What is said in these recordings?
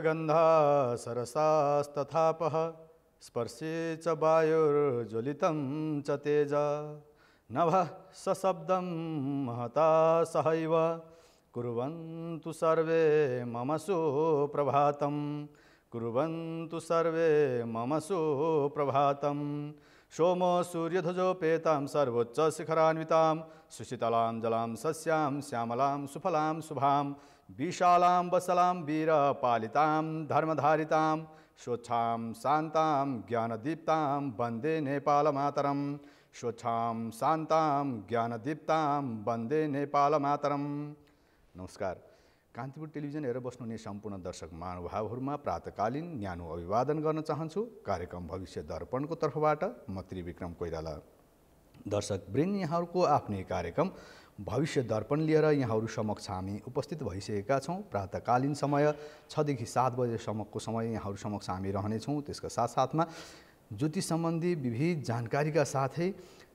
गन्धा सरसास्तथापः स्पर्शे च वायुर्ज्वलितं च तेज नभः सशब्दं महता सहैव कुर्वन्तु सर्वे मम सुप्रभातं कुर्वन्तु सर्वे मम सुप्रभातं सोमो सूर्यध्वजोपेतां सर्वोच्चशिखरान्वितां सुशीतलां जलां सस्यां श्यामलां सुफलां शुभां विशालां वसलां वीरपालितां धर्मधारितां स्वच्छां शान्तां ज्ञानदीप्तां वन्दे नेपालमातरं स्वच्छां शान्तां ज्ञानदीप्तां वन्दे नेपाल मातरम नमस्कार कान्तिपुर टेलिभिजन हेरेर बस्नुहुने सम्पूर्ण दर्शक महानुभावहरूमा प्रातकालीन न्यानो अभिवादन गर्न चाहन्छु कार्यक्रम भविष्य दर्पणको तर्फबाट म त्रिविक्रम कोइराला दर्शक वृन्द यहाँहरूको आफ्नै कार्यक्रम भविष्य दर्पण लिएर यहाँहरू समक्ष हामी उपस्थित भइसकेका छौँ प्रातकालीन समय छदेखि सात बजेसम्मको समय यहाँहरू समक्ष हामी रहनेछौँ त्यसका साथसाथमा ज्योतिष सम्बन्धी विविध जानकारीका साथै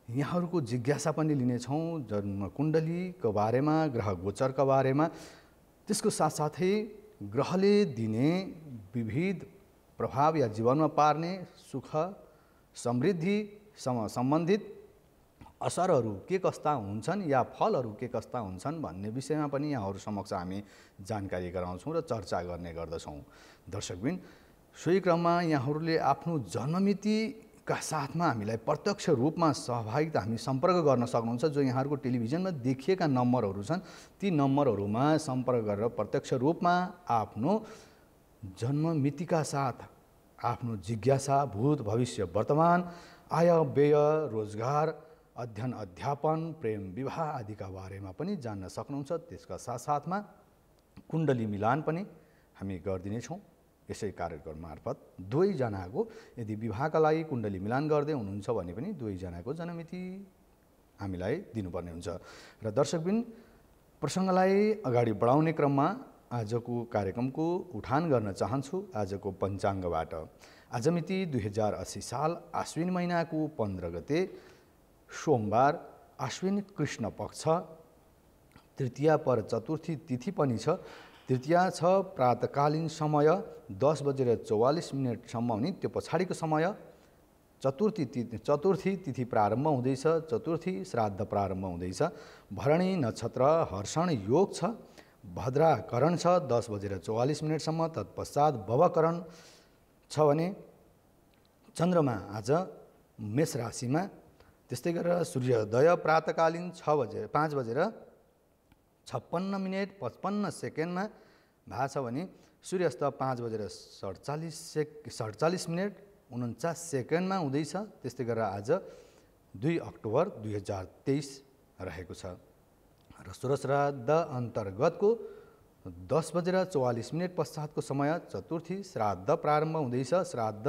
यहाँहरूको जिज्ञासा पनि लिनेछौँ जन्म कुण्डलीको बारेमा ग्रह गोचरको बारेमा त्यसको साथसाथै ग्रहले दिने विविध प्रभाव या जीवनमा पार्ने सुख समृद्धिसँग सम्बन्धित असरहरू के कस्ता हुन्छन् या फलहरू के कस्ता हुन्छन् भन्ने विषयमा पनि यहाँहरू समक्ष हामी जानकारी गराउँछौँ र चर्चा गर्ने गर्दछौँ दर्शकबिन सोही क्रममा यहाँहरूले आफ्नो जन्ममितिका साथमा हामीलाई प्रत्यक्ष रूपमा सहभागिता हामी सम्पर्क गर्न सक्नुहुन्छ जो यहाँहरूको टेलिभिजनमा देखिएका नम्बरहरू छन् ती नम्बरहरूमा सम्पर्क गरेर प्रत्यक्ष रूपमा आफ्नो जन्ममितिका साथ आफ्नो जिज्ञासा भूत भविष्य वर्तमान आय व्यय रोजगार अध्ययन अध्यापन प्रेम विवाह आदिका बारेमा पनि जान्न सक्नुहुन्छ त्यसका साथसाथमा कुण्डली मिलान पनि हामी गरिदिनेछौँ यसै कार्यक्रम मार्फत दुवैजनाको यदि विवाहका लागि कुण्डली मिलान गर्दै हुनुहुन्छ भने पनि दुवैजनाको जन्ममिति हामीलाई दिनुपर्ने हुन्छ र दर्शकबिन प्रसङ्गलाई अगाडि बढाउने क्रममा आजको कार्यक्रमको उठान गर्न चाहन्छु आजको पञ्चाङ्गबाट आजमिति दुई हजार असी साल आश्विन महिनाको पन्ध्र गते सोमबार अश्विन कृष्ण पक्ष तृतीया पर चतुर्थी तिथि पनि छ तृतीया छ प्रातकालीन समय दस बजेर चौवालिस मिनटसम्म हुने त्यो पछाडिको समय चतुर्थी तिथि चतुर्थी तिथि प्रारम्भ हुँदैछ चतुर्थी श्राद्ध प्रारम्भ हुँदैछ भरणी नक्षत्र हर्षण योग छ भद्राकरण छ दस बजेर चौवालिस मिनटसम्म तत्पश्चात भवकरण छ भने चन्द्रमा आज मेष राशिमा त्यस्तै गरेर सूर्योदय प्रातकालीन छ बजे पाँच बजेर छप्पन्न मिनट पचपन्न सेकेन्डमा भएको छ भने सूर्यास्त पाँच बजेर सडचालिस सेक सडचालिस मिनट उन्चास सेकेन्डमा हुँदैछ त्यस्तै गरेर आज दुई अक्टोबर दुई हजार तेइस रहेको छ र श्राद्ध अन्तर्गतको दस बजेर चौवालिस मिनट पश्चातको समय चतुर्थी श्राद्ध प्रारम्भ हुँदैछ श्राद्ध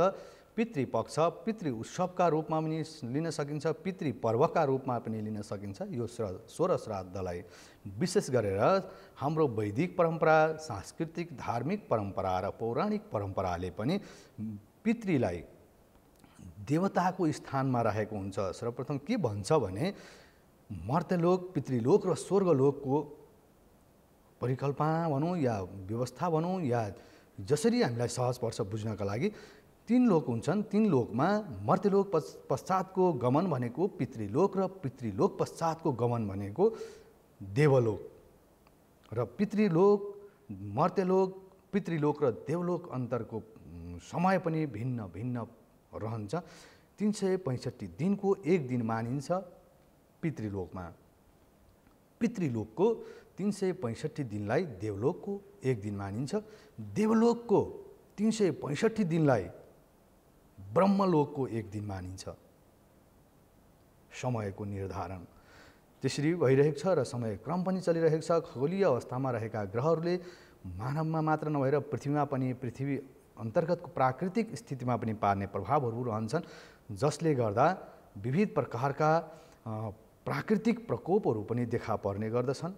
पितृपक्ष पितृ उत्सवका रूपमा पनि लिन सकिन्छ पितृ पर्वका रूपमा पनि लिन सकिन्छ यो स्वर श्राद्धलाई विशेष गरेर हाम्रो वैदिक परम्परा सांस्कृतिक धार्मिक परम्परा र पौराणिक परम्पराले पनि पितृलाई देवताको स्थानमा राखेको हुन्छ सर्वप्रथम के भन्छ भने मर्त्यलोक पितृलोक र स्वर्गलोकको परिकल्पना भनौँ या व्यवस्था भनौँ या जसरी हामीलाई सहज पर्छ बुझ्नका लागि तिन लोक हुन्छन् तिन लोकमा मर्त्यलोक पश् पश्चातको गमन भनेको पितृलोक र पितृलोक पश्चातको गमन भनेको देवलोक र पितृलोक मर्त्यलोक पितृलोक र देवलोक अन्तरको समय पनि भिन्न भिन्न रहन्छ तिन सय पैँसठी दिनको एक दिन मानिन्छ पितृलोकमा पितृलोकको तिन सय पैँसठी दिनलाई देवलोकको एक दिन मानिन्छ देवलोकको तिन सय पैँसठी दिनलाई ब्रह्मलोकको एक दिन मानिन्छ समयको निर्धारण त्यसरी भइरहेको छ र समय क्रम पनि चलिरहेको छ खगोलीय अवस्थामा रहेका ग्रहहरूले मानवमा मात्र नभएर पृथ्वीमा पनि पृथ्वी अन्तर्गतको प्राकृतिक स्थितिमा पनि पार्ने प्रभावहरू रहन्छन् जसले गर्दा विविध प्रकारका प्राकृतिक प्रकोपहरू पनि देखा पर्ने गर्दछन्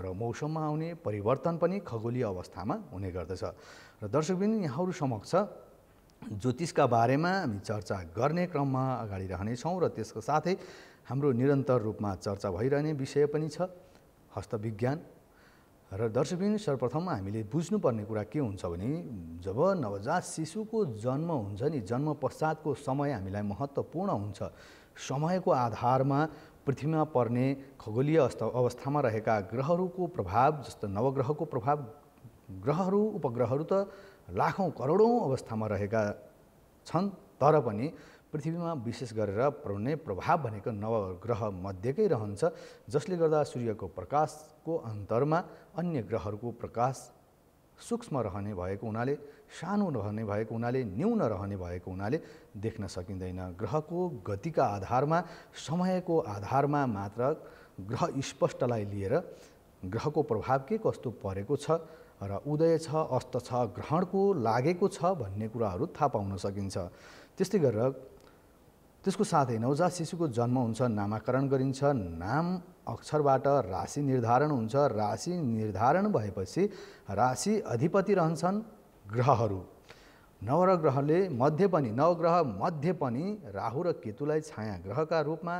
र मौसममा आउने परिवर्तन पनि खगोलीय अवस्थामा हुने गर्दछ र दर्शकबिन यहाँहरू समक्ष ज्योतिषका बारेमा हामी चर्चा गर्ने क्रममा अगाडि रहनेछौँ र त्यसको साथै हाम्रो निरन्तर रूपमा चर्चा भइरहने विषय पनि छ हस्तविज्ञान र दर्शकबिन सर्वप्रथम हामीले बुझ्नुपर्ने कुरा के हुन्छ भने जब नवजात शिशुको जन्म हुन्छ नि जन्म पश्चातको समय हामीलाई महत्त्वपूर्ण हुन्छ समयको आधारमा पृथ्वीमा पर्ने खगोलीय अवस्थामा रहेका ग्रहहरूको प्रभाव जस्तो नवग्रहको प्रभाव ग्रहहरू उपग्रहहरू त लाखौँ करोडौँ अवस्थामा रहेका छन् तर पनि पृथ्वीमा विशेष गरेर पर्ने प्रभाव भनेको नवग्रह मध्येकै रहन्छ जसले गर्दा सूर्यको प्रकाशको अन्तरमा अन्य ग्रहहरूको प्रकाश सूक्ष्म रहने भएको हुनाले सानो रहने भएको हुनाले न्यून रहने भएको हुनाले देख्न सकिँदैन ग्रहको गतिका आधारमा समयको आधारमा मात्र ग्रह स्पष्टलाई लिएर ग्रहको प्रभाव के कस्तो परेको छ र उदय छ अस्त छ ग्रहणको लागेको छ भन्ने कुराहरू थाहा पाउन सकिन्छ त्यस्तै गरेर त्यसको साथै नवजात शिशुको जन्म हुन्छ नामाकरण गरिन्छ नाम अक्षरबाट राशि निर्धारण हुन्छ राशि निर्धारण भएपछि राशि अधिपति रहन्छन् ग्रहहरू नवरह ग्रहले मध्य पनि नवग्रह मध्य पनि राहु र केतुलाई छाया ग्रहका रूपमा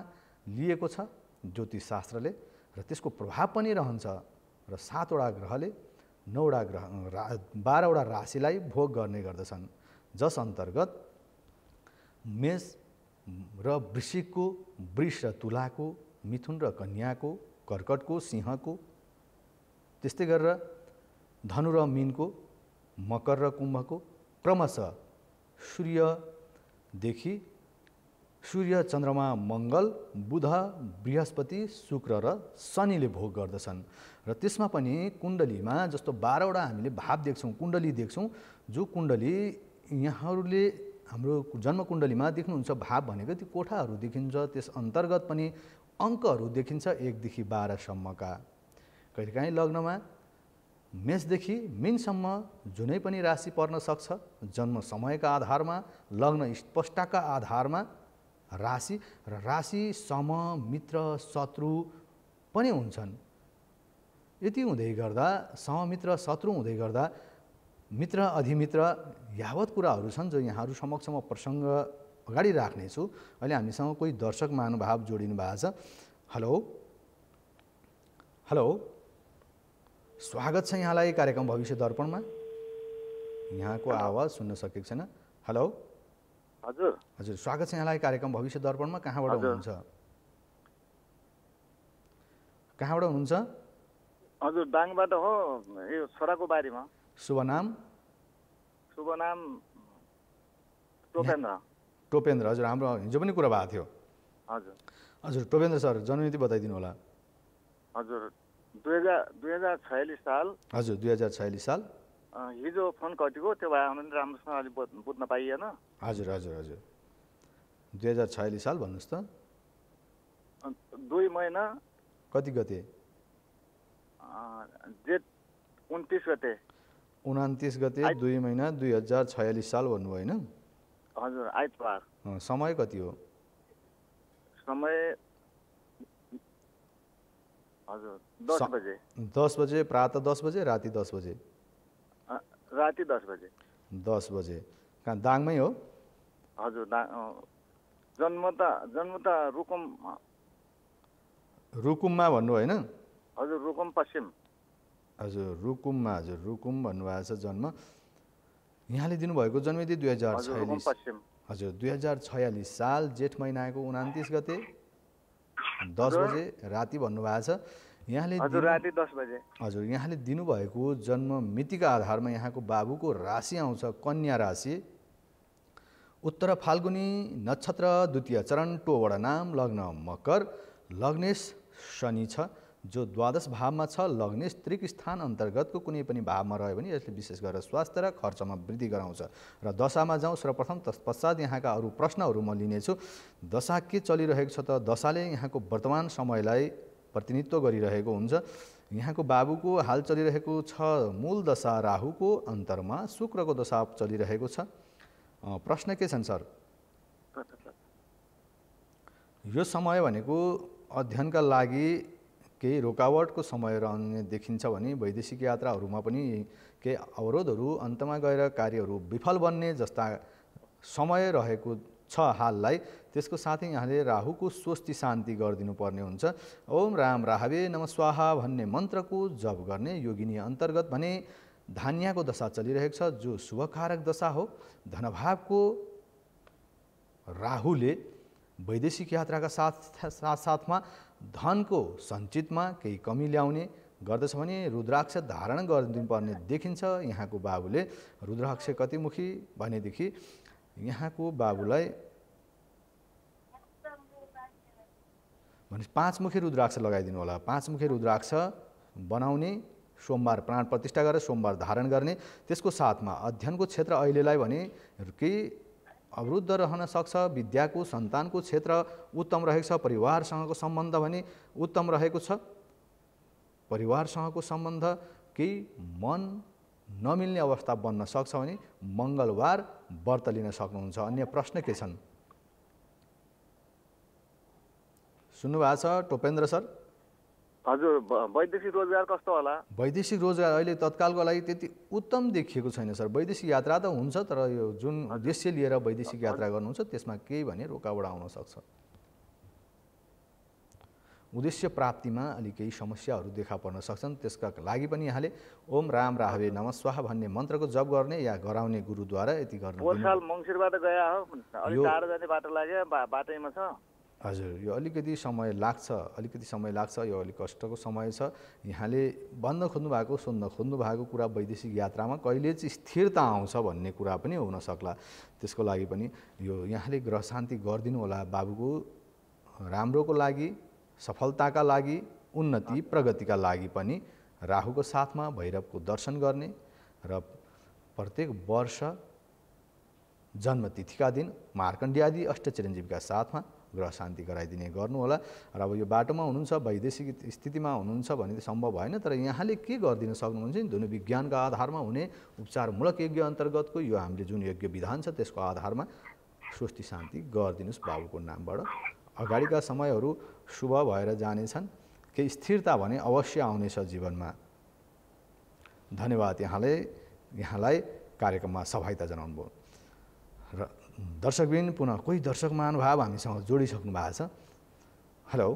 लिएको छ ज्योतिषशास्त्रले र त्यसको प्रभाव पनि रहन्छ र सातवटा ग्रहले नौवटा ग्रह रा बाह्रवटा राशिलाई भोग गर्ने गर्दछन् जस अन्तर्गत मेष र वृश्चिकको वृष र तुलाको मिथुन र कन्याको कर्कटको सिंहको त्यस्तै गरेर धनु र मिनको मकर र कुम्भको क्रमशः सूर्यदेखि सूर्य चन्द्रमा मङ्गल बुध बृहस्पति शुक्र र शनिले भोग गर्दछन् र त्यसमा पनि कुण्डलीमा जस्तो बाह्रवटा हामीले भाव देख्छौँ कुण्डली देख्छौँ जो कुण्डली यहाँहरूले हाम्रो जन्मकुण्डलीमा देख्नुहुन्छ भाव भनेको त्यो कोठाहरू देखिन्छ त्यस अन्तर्गत पनि अङ्कहरू देखिन्छ एकदेखि बाह्रसम्मका कहिलेकाहीँ लग्नमा मेषदेखि मिनसम्म जुनै पनि राशि पर्न सक्छ जन्म समयका आधारमा लग्न स्पष्टका आधारमा राशि र राशि सम मित्र शत्रु पनि हुन्छन् यति हुँदै गर्दा सहमित्र शत्रु हुँदै गर्दा मित्र अधिमित्र यावत कुराहरू छन् जो यहाँहरू समक्ष म प्रसङ्ग अगाडि राख्नेछु अहिले हामीसँग कोही दर्शक महानुभाव जोडिनु भएको छ हेलो हेलो स्वागत छ यहाँलाई कार्यक्रम भविष्य दर्पणमा यहाँको आवाज सुन्न सकेको छैन हेलो हजुर हजुर स्वागत छ यहाँलाई कार्यक्रम भविष्य दर्पणमा कहाँबाट हुनुहुन्छ कहाँबाट हुनुहुन्छ हजुर दाङबाट हो यो छोराको बारेमा शुभ नाम शुभ नाम टोपेन्द्र टोपेन्द्र हजुर हाम्रो हिजो पनि कुरा भएको थियो हजुर हजुर टोपेन्द्र सर जन्ममिति बताइदिनु होला हजुर दुई हजार दुई हजार छयालिस साल हजुर दुई हजार छयालिस साल हिजो फोन कटेको त्यो भए हामीले राम्रोसँग अलिक बुझ्न पाइएन हजुर हजुर हजुर दुई हजार छयालिस साल भन्नुहोस् त दुई महिना कति गते जेठ उन्तिस गते उनातिस गते दुई महिना दुई हजार छयालिस साल भन्नुभयो होइन हजुर आइतबार समय कति हो समय हजुर दस बजे दस बजे प्रात दस बजे राति दस बजे राति दस बजे दस बजे कहाँ दाङमै हो हजुर दाङ जन्म त जन्म त रुकुम रुकुममा भन्नु होइन हजुर रुकुम पश्चिम हजुर रुकुममा हजुर रुकुम भन्नुभएको छ जन्म यहाँले दिनुभएको जन्मतिथि दुई हजार छयालिस हजुर दुई हजार छयालिस साल जेठ महिनाको उनातिस गते दस बजे राति भन्नुभएको छ यहाँले राति दस बजे हजुर यहाँले दिनुभएको जन्म मितिका आधारमा यहाँको बाबुको राशि आउँछ कन्या राशि उत्तर फाल्गुनी नक्षत्र द्वितीय चरण टोबाट नाम लग्न मकर लग्नेश शनि छ जो द्वादश भावमा छ लग्ने त्रिक स्थान अन्तर्गतको कुनै पनि भावमा रह्यो भने यसले विशेष गरेर स्वास्थ्य र खर्चमा वृद्धि गराउँछ र दशामा जाउँ सर्वप्रथम तत्पश्चात यहाँका अरू प्रश्नहरू म लिनेछु दशा के चलिरहेको छ त दशाले यहाँको वर्तमान समयलाई प्रतिनिधित्व गरिरहेको हुन्छ यहाँको बाबुको हाल चलिरहेको छ मूल दशा राहुको अन्तरमा शुक्रको दशा चलिरहेको छ प्रश्न के छन् सर यो समय भनेको अध्ययनका लागि केही रोकावटको समय रहने देखिन्छ भने वैदेशिक यात्राहरूमा पनि केही अवरोधहरू अन्तमा गएर कार्यहरू विफल बन्ने जस्ता समय रहेको छ हाललाई त्यसको साथै यहाँले राहुको स्वस्ति शान्ति गरिदिनुपर्ने हुन्छ ओम राम राहवे नम स्वाहा भन्ने मन्त्रको जप गर्ने योगिनी अन्तर्गत भने धान्याको दशा चलिरहेको छ जो शुभकारक दशा हो धनभावको राहुले वैदेशिक यात्राका साथ साथसाथमा धनको सञ्चितमा केही कमी ल्याउने गर्दछ भने रुद्राक्ष धारण गरिदिनुपर्ने देखिन्छ यहाँको बाबुले रुद्राक्ष कतिमुखी भनेदेखि यहाँको बाबुलाई भने पाँचमुखी रुद्राक्ष लगाइदिनु होला पाँचमुखी रुद्राक्ष बनाउने सोमबार प्राण प्रतिष्ठा गरेर सोमबार धारण गर्ने त्यसको साथमा अध्ययनको क्षेत्र अहिलेलाई भने केही अवरुद्ध रहन सक्छ विद्याको सन्तानको क्षेत्र उत्तम रहेको छ परिवारसँगको सम्बन्ध भने उत्तम रहेको छ परिवारसँगको सम्बन्ध केही मन नमिल्ने अवस्था बन्न सक्छ भने मङ्गलबार व्रत लिन सक्नुहुन्छ अन्य प्रश्न के छन् सुन्नुभएको छ टोपेन्द्र सर हजुर वैदेशिक रोजगार कस्तो होला वैदेशिक रोजगार अहिले तत्कालको लागि त्यति उत्तम देखिएको छैन सर वैदेशिक यात्रा त हुन्छ तर यो जुन उद्देश्य लिएर वैदेशिक यात्रा गर्नुहुन्छ त्यसमा केही भने रोकावट आउन सक्छ उद्देश्य प्राप्तिमा अलिक केही समस्याहरू देखा पर्न सक्छन् त्यसका लागि पनि यहाँले ओम राम राहवे नम स्वाह भन्ने मन्त्रको जप गर्ने या गराउने गुरुद्वारा यति गर्नु हजुर यो अलिकति समय लाग्छ अलिकति समय लाग्छ यो अलिक कष्टको समय छ यहाँले भन्न खोज्नु भएको सुन्न खोज्नु भएको कुरा वैदेशिक यात्रामा कहिले चाहिँ स्थिरता आउँछ भन्ने कुरा पनि हुनसक्ला त्यसको लागि पनि यो यहाँले ग्रह शान्ति गरिदिनु होला बाबुको राम्रोको लागि सफलताका लागि उन्नति प्रगतिका लागि पनि राहुको साथमा भैरवको दर्शन गर्ने र प्रत्येक वर्ष जन्मतिथिका दिन अष्ट चिरञ्जीवीका साथमा ग्रह शान्ति गराइदिने गर्नुहोला र अब यो बाटोमा हुनुहुन्छ वैदेशिक स्थितिमा हुनुहुन्छ भने सम्भव भएन तर यहाँले के गरिदिन सक्नुहुन्छ नि धुनु विज्ञानको आधारमा हुने उपचारमूलक यज्ञ अन्तर्गतको यो हामीले जुन यज्ञ विधान छ त्यसको आधारमा स्वस्ति शान्ति गरिदिनुहोस् बाबुको नामबाट अगाडिका समयहरू शुभ भएर जानेछन् केही स्थिरता भने अवश्य आउनेछ जीवनमा धन्यवाद यहाँले यहाँलाई कार्यक्रममा सहभागिता जनाउनुभयो र दर्शकबिन पुनः कोही दर्शक महानुभाव हामीसँग जोडिसक्नु भएको छ हेलो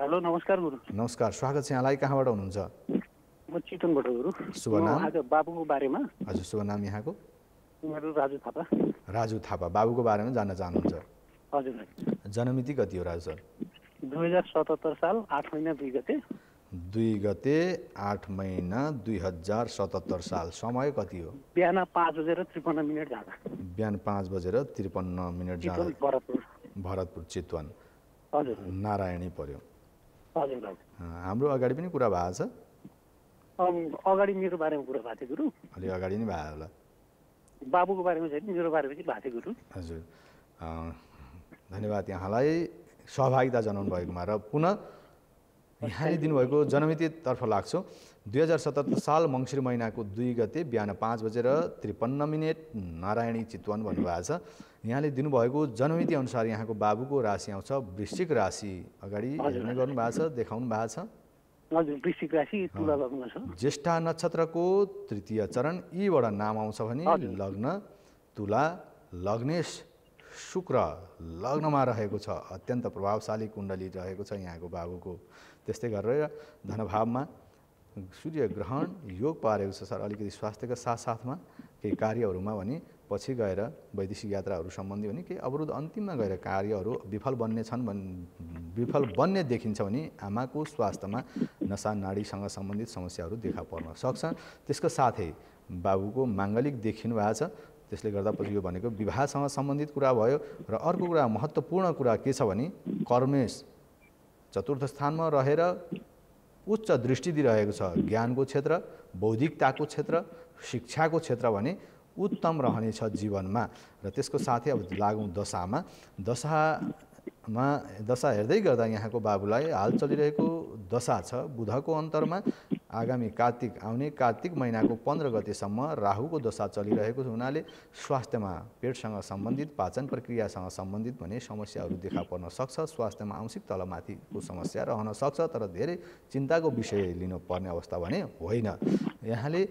हेलो नमस्कार गुरु नमस्कार स्वागत छ यहाँलाई कहाँबाट हुनुहुन्छ म चितवनबाट गुरु शुभ नाम बाबुको बारेमा हजुर शुभ नाम यहाँको राजु थापा राजु थापा बाबुको बारेमा जान्न चाहनुहुन्छ हजुर जनमिति कति हो राजु सर दुई हजार सतहत्तर साल आठ महिना दुई गते दुई गते आठ महिना दुई हजार सतहत्तर साल समय कति हो बिहान पाँच बजेर त्रिपन्न मिनट जाँदा बिहान पाँच बजेर त्रिपन्न मिनट जाँदा भरतपुर भरतपुर चितवन हजुर नारायणी पर्यो हजुर हाम्रो अगाडि पनि कुरा भएको छ अगाडि मेरो बारेमा कुरा भएको थियो गुरु अलि अगाडि नै भयो होला बाबुको बारेमा छैन मेरो बारेमा चाहिँ भएको थियो गुरु हजुर धन्यवाद यहाँलाई सहभागिता जनाउनु भएकोमा र पुनः यहाँले दिनुभएको जनमितितर्फ लाग्छु दुई हजार सतहत्तर साल मङ्सिर महिनाको दुई गते बिहान पाँच बजेर त्रिपन्न मिनट नारायणी चितवन भन्नुभएको छ यहाँले दिनुभएको जनमिति अनुसार यहाँको बाबुको राशि आउँछ वृश्चिक राशि अगाडि हेर्ने गर्नु भएको छ देखाउनु भएको छ ज्येष्ठा नक्षत्रको तृतीय चरण यीबाट नाम आउँछ भने लग्न तुला लग्नेश शुक्र लग्नमा रहेको छ अत्यन्त प्रभावशाली कुण्डली रहेको छ यहाँको बाबुको त्यस्तै गरेर धनभावमा सूर्य ग्रहण योग पारेको छ सर अलिकति स्वास्थ्यका साथसाथमा केही कार्यहरूमा भने पछि गएर वैदेशिक यात्राहरू सम्बन्धी भने केही अवरोध अन्तिममा गएर कार्यहरू विफल बन्ने छन् भन् विफल बन्ने देखिन्छ भने आमाको स्वास्थ्यमा नसा नाडीसँग सम्बन्धित समस्याहरू देखा पर्न सक्छ त्यसको साथै बाबुको माङ्गलिक देखिनु भएको छ त्यसले गर्दा पछि यो भनेको विवाहसँग सम्बन्धित कुरा भयो र अर्को कुरा महत्त्वपूर्ण कुरा के छ भने कर्मेश चतुर्थ स्थानमा रहेर उच्च दृष्टि दिइरहेको छ ज्ञानको क्षेत्र बौद्धिकताको क्षेत्र शिक्षाको क्षेत्र भने उत्तम रहनेछ जीवनमा र त्यसको साथै अब लागौँ दशामा दशामा दशा हेर्दै गर्दा यहाँको बाबुलाई हाल चलिरहेको दशा छ बुधको अन्तरमा आगामी कार्तिक आउने कार्तिक महिनाको पन्ध्र गतेसम्म राहुको दशा चलिरहेको हुनाले स्वास्थ्यमा पेटसँग सम्बन्धित पाचन प्रक्रियासँग सम्बन्धित भने समस्याहरू देखा पर्न सक्छ स्वास्थ्यमा आंशिक तलमाथिको समस्या रहन सक्छ तर धेरै चिन्ताको विषय लिनुपर्ने अवस्था भने होइन यहाँले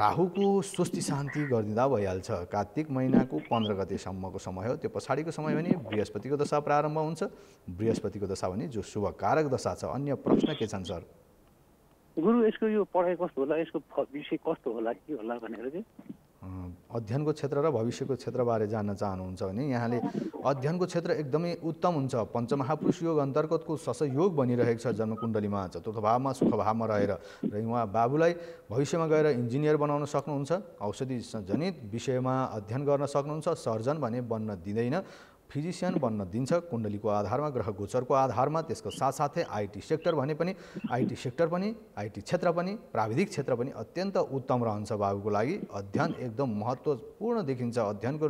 राहुको स्वस्ति शान्ति गरिदिँदा भइहाल्छ कार्तिक महिनाको पन्ध्र गतेसम्मको समय हो त्यो पछाडिको समय भने बृहस्पतिको दशा प्रारम्भ हुन्छ बृहस्पतिको दशा भने जो शुभकारक दशा छ अन्य प्रश्न के छन् सर गुरु यसको यो पढाइ कस्तो होला यसको भविष्य कस्तो होला के होला भनेर चाहिँ अध्ययनको क्षेत्र र भविष्यको क्षेत्रबारे जान्न चाहनुहुन्छ भने यहाँले अध्ययनको क्षेत्र एकदमै उत्तम हुन्छ पञ्चमहापुरुष योग अन्तर्गतको ससयोग बनिरहेको छ जन्मकुण्डलीमा चतुर्थभावमा सुखभावमा रहेर र उहाँ बाबुलाई भविष्यमा गएर इन्जिनियर बनाउन सक्नुहुन्छ औषधि जनित विषयमा अध्ययन गर्न सक्नुहुन्छ सर्जन भने बन्न दिँदैन फिजिसियन बन्न दिन्छ कुण्डलीको आधारमा ग्रह गोचरको आधारमा त्यसको साथसाथै आइटी सेक्टर भने पनि आइटी सेक्टर पनि आइटी क्षेत्र पनि प्राविधिक क्षेत्र पनि अत्यन्त उत्तम रहन्छ बाबुको लागि अध्ययन एकदम महत्त्वपूर्ण देखिन्छ अध्ययनको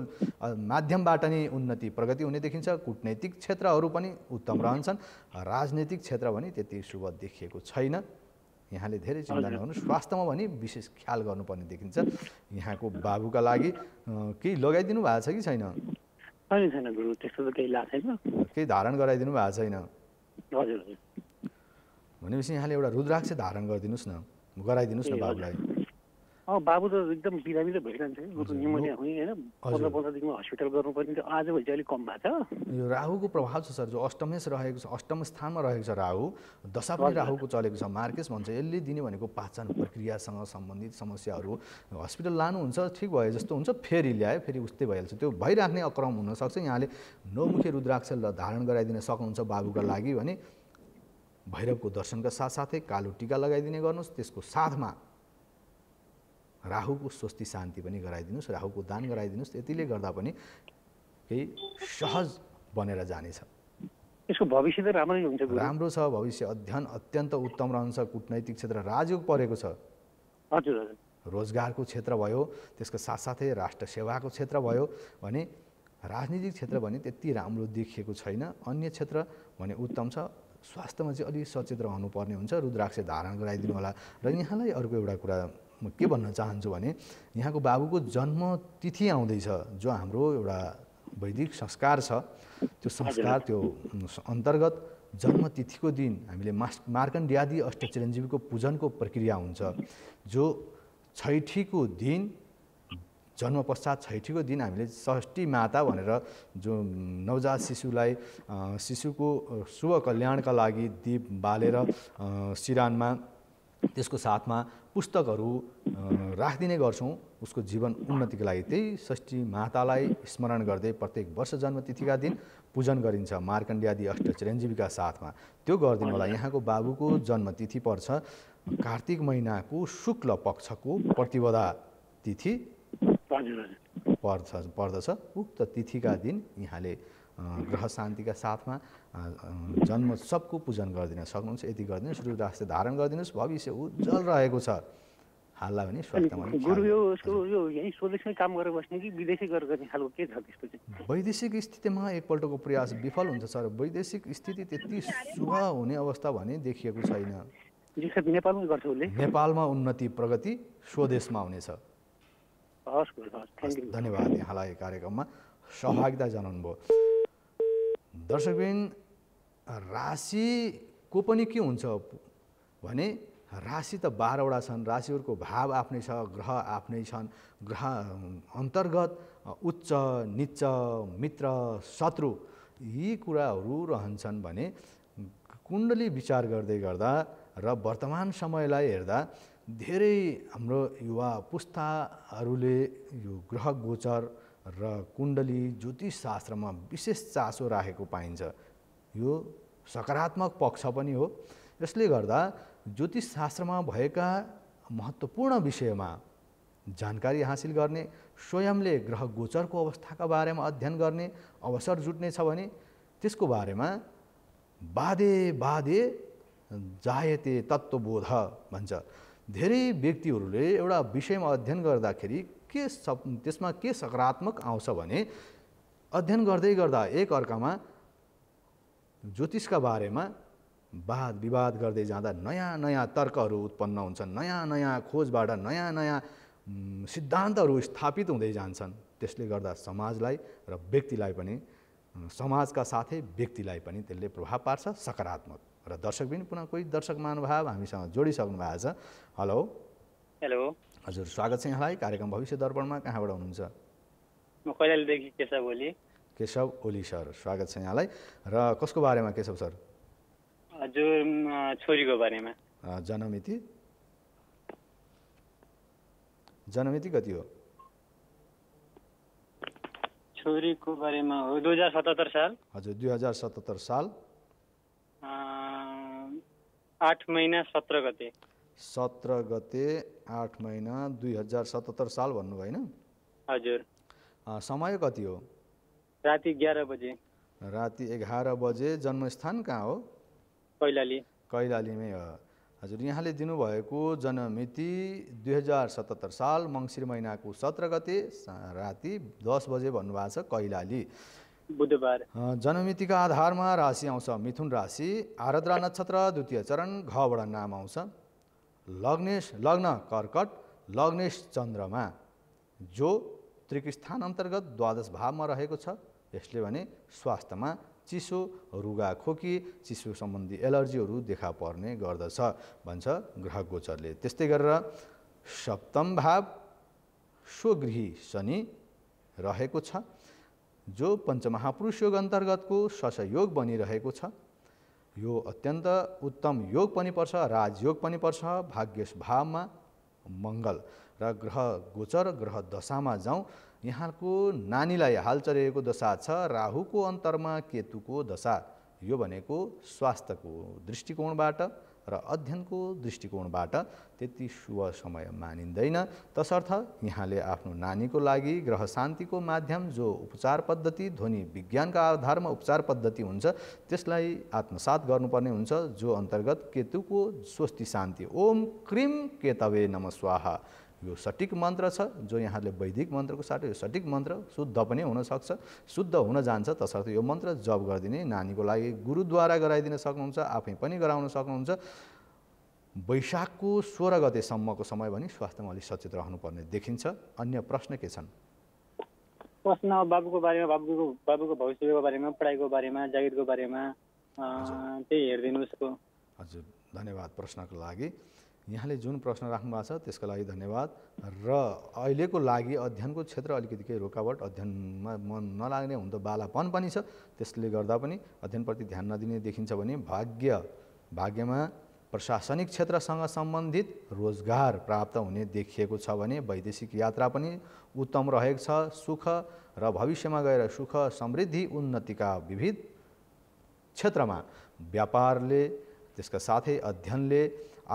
माध्यमबाट नै उन्नति प्रगति हुने देखिन्छ कुटनैतिक क्षेत्रहरू पनि उत्तम रहन्छन् राजनैतिक क्षेत्र भने त्यति शुभ देखिएको छैन यहाँले धेरै चिन्ता नगर्नु स्वास्थ्यमा भने विशेष ख्याल गर्नुपर्ने देखिन्छ यहाँको बाबुका लागि केही लगाइदिनु भएको छ कि छैन छैन छैन गुरु त्यस्तो त केही लाग्छ केही धारण गराइदिनु भएको छैन हजुर हजुर भनेपछि यहाँले एउटा रुद्राक्ष धारण गरिदिनुहोस् न गराइदिनुहोस् न बाबुलाई बाबु त एकदम बिरामी त भइरहन्छ निमोनिया हुने होइन पन्ध्र पन्ध्रदेखि हस्पिटल गर्नुपर्ने थियो आज भएपछि अलिक कम भएको छ यो राहुको प्रभाव छ सर जो अष्टमेश रहेको छ अष्टम स्थानमा रहेको छ राहु दशा पनि राहुको चलेको छ मार्केस भन्छ यसले दिने भनेको पाचन प्रक्रियासँग सम्बन्धित समस्याहरू हस्पिटल लानुहुन्छ ठिक भए जस्तो हुन्छ फेरि ल्यायो फेरि उस्तै भइहाल्छ त्यो भइराख्ने अक्रम हुनसक्छ यहाँले नौमुखी रुद्राक्ष धारण गराइदिन सक्नुहुन्छ बाबुका लागि भने भैरवको दर्शनका साथसाथै कालो टिका लगाइदिने गर्नुहोस् त्यसको साथमा राहुको स्वस्ति शान्ति पनि गराइदिनुहोस् राहुको दान गराइदिनुहोस् यतिले गर्दा पनि केही सहज बनेर जानेछ यसको भविष्य राम्रै हुन्छ राम्रो छ भविष्य अध्ययन अत्यन्त उत्तम रहन्छ कुटनैतिक क्षेत्र राजयोग परेको छ हजुर हजुर रोजगारको क्षेत्र भयो त्यसको साथसाथै राष्ट्र सेवाको क्षेत्र भयो भने राजनीतिक क्षेत्र भने त्यति राम्रो देखिएको छैन अन्य क्षेत्र भने उत्तम छ स्वास्थ्यमा चाहिँ अलिक सचेत रहनुपर्ने हुन्छ रुद्राक्ष धारण गराइदिनु होला र यहाँलाई अर्को एउटा कुरा म के भन्न चाहन्छु भने यहाँको बाबुको जन्मतिथि आउँदैछ जो हाम्रो एउटा वैदिक संस्कार छ त्यो संस्कार त्यो अन्तर्गत जन्मतिथिको दिन हामीले मास् अष्ट चिरञ्जीवीको पूजनको प्रक्रिया हुन्छ जो छैठीको दिन जन्म पश्चात छैठीको दिन हामीले षष्ठी माता भनेर जो नवजात शिशुलाई शिशुको शुभ कल्याणका लागि दीप बालेर सिरानमा त्यसको साथमा पुस्तकहरू राखिदिने गर्छौँ उसको जीवन उन्नतिको लागि त्यही षष्ठी मातालाई स्मरण गर्दै प्रत्येक वर्ष जन्मतिथिका दिन पूजन गरिन्छ मार्कण्ड्यादि अष्ट चिरञ्जीवीका साथमा त्यो गरिदिनु होला यहाँको बाबुको जन्मतिथि पर्छ कार्तिक महिनाको शुक्ल पक्षको प्रतिपदा तिथि पर्छ पर्दछ उक्त तिथिका दिन यहाँले ग्रह शान्तिका साथमा जन्म सबको पूजन गरिदिन सक्नुहुन्छ यति गरिदिनुहोस् रुद्राक्ष धारण गरिदिनुहोस् भविष्य उज्जवल रहेको छ हाल्ला भने गुरु यो यो यही स्वदेशमै काम गरेर बस्ने कि विदेशी गरेर गर्ने खालको के छ चाहिँ वैदेशिक स्थितिमा एकपल्टको प्रयास विफल हुन्छ सर वैदेशिक स्थिति त्यति शुभ हुने अवस्था भने देखिएको छैन नेपालमै गर्छ उसले नेपालमा उन्नति प्रगति स्वदेशमा हुनेछ हस् धन्यवाद यहाँलाई कार्यक्रममा सहभागिता जनाउनु भयो दर्शकबिन राशिको पनि के हुन्छ भने राशि त बाह्रवटा छन् राशिहरूको भाव आफ्नै छ ग्रह आफ्नै छन् ग्रह अन्तर्गत उच्च निच्च मित्र शत्रु यी कुराहरू रहन्छन् भने कुण्डली विचार गर्दै गर्दा र वर्तमान समयलाई हेर्दा धेरै हाम्रो युवा पुस्ताहरूले यो ग्रह गोचर र कुण्डली ज्योतिष शास्त्रमा विशेष चासो राखेको पाइन्छ यो सकारात्मक पक्ष पनि हो यसले गर्दा ज्योतिष शास्त्रमा भएका महत्त्वपूर्ण विषयमा जानकारी हासिल गर्ने स्वयंले ग्रह गोचरको अवस्थाका बारेमा अध्ययन गर्ने अवसर जुट्ने छ भने त्यसको बारेमा बाधे बाधे जायते तत्त्वबोध भन्छ धेरै व्यक्तिहरूले एउटा विषयमा अध्ययन गर्दाखेरि के सब त्यसमा के सकारात्मक आउँछ भने अध्ययन गर्दै गर्दा एक अर्कामा ज्योतिषका बारेमा वाद विवाद गर्दै जाँदा नयाँ नयाँ तर्कहरू उत्पन्न हुन्छन् नयाँ नयाँ खोजबाट नयाँ नयाँ सिद्धान्तहरू स्थापित हुँदै जान्छन् त्यसले गर्दा समाजलाई र व्यक्तिलाई पनि समाजका साथै व्यक्तिलाई पनि त्यसले प्रभाव पार्छ सकारात्मक र दर्शक पनि पुनः कोही दर्शक महानुभाव हामीसँग जोडिसक्नु भएको छ हेलो हेलो हजुर स्वागत छ यहाँलाई कार्यक्रम भविष्य दर्पणमा कहाँबाट हुनुहुन्छ कैलालीदेखि केशव ओली केशव ओली सर स्वागत छ यहाँलाई र कसको बारेमा केशव सर हजुर छोरीको बारेमा जनमिति जनमिति कति हो छोरीको बारेमा हो दुई हजार सतहत्तर साल हजुर दुई हजार सतहत्तर साल आठ महिना सत्र गते सत्र गते आठ महिना दुई हजार सतहत्तर साल भन्नु होइन हजुर समय कति हो राति एघार बजे राति एघार बजे जन्मस्थान कहाँ हो कैलाली कैलालीमै हो हजुर यहाँले दिनुभएको जन्ममिति दुई हजार सतहत्तर साल मङ्सिर महिनाको सत्र गते राति दस बजे भन्नुभएको छ कैलाली बुधबार जन्ममितिका आधारमा राशि आउँछ मिथुन राशि आरद्रा नक्षत्र द्वितीय चरण घबाट नाम आउँछ लग्नेश लग्न कर्कट लग्नेश चन्द्रमा जो स्थान अन्तर्गत द्वादश भावमा रहेको छ यसले भने स्वास्थ्यमा चिसो रुगा खोकी चिसो सम्बन्धी एलर्जीहरू देखा पर्ने गर्दछ भन्छ ग्रह गोचरले त्यस्तै गरेर सप्तम भाव स्वगृही शनि रहेको छ जो पञ्चमहापुरुष योग अन्तर्गतको सशयोग बनिरहेको छ यो अत्यन्त उत्तम योग पनि पर्छ राजयोग पनि पर्छ भावमा मङ्गल र ग्रह गोचर ग्रह दशामा जाउँ यहाँको नानीलाई हाल चलिरहेको दशा छ राहुको अन्तरमा केतुको दशा यो भनेको स्वास्थ्यको दृष्टिकोणबाट र अध्ययनको दृष्टिकोणबाट त्यति शुभ समय मानिँदैन तसर्थ यहाँले आफ्नो नानीको लागि ग्रह शान्तिको माध्यम जो उपचार पद्धति ध्वनि विज्ञानका आधारमा उपचार पद्धति हुन्छ त्यसलाई आत्मसात गर्नुपर्ने हुन्छ जो अन्तर्गत केतुको स्वस्ति शान्ति ओम क्रिम केतवे नमस्वाहा यो सटिक मन्त्र छ जो यहाँले वैदिक मन्त्रको साटो यो सटिक मन्त्र शुद्ध पनि हुनसक्छ शुद्ध हुन जान्छ तसर्थ यो मन्त्र जप गरिदिने नानीको लागि गुरुद्वारा गराइदिन सक्नुहुन्छ आफै पनि गराउन सक्नुहुन्छ वैशाखको सोह्र गतेसम्मको समय भने स्वास्थ्यमा अलिक सचेत रहनुपर्ने देखिन्छ अन्य प्रश्न के छन् प्रश्न बाबुको बारेमा बाबुको बाबुको भविष्यको बारेमा पढाइको बारेमा जागिरको बारेमा त्यही हेरिदिनु हजुर धन्यवाद प्रश्नको लागि यहाँले जुन प्रश्न राख्नु भएको छ त्यसको लागि धन्यवाद र अहिलेको लागि अध्ययनको क्षेत्र अलिकति केही रोकावट अध्ययनमा मन नलाग्ने हुन त बालापन पनि छ त्यसले गर्दा पनि अध्ययनप्रति ध्यान नदिने देखिन्छ भने भाग्य भाग्यमा प्रशासनिक क्षेत्रसँग सम्बन्धित रोजगार प्राप्त हुने देखिएको छ भने वैदेशिक यात्रा पनि उत्तम रहेको छ सुख र भविष्यमा गएर सुख समृद्धि उन्नतिका विविध क्षेत्रमा व्यापारले त्यसका साथै अध्ययनले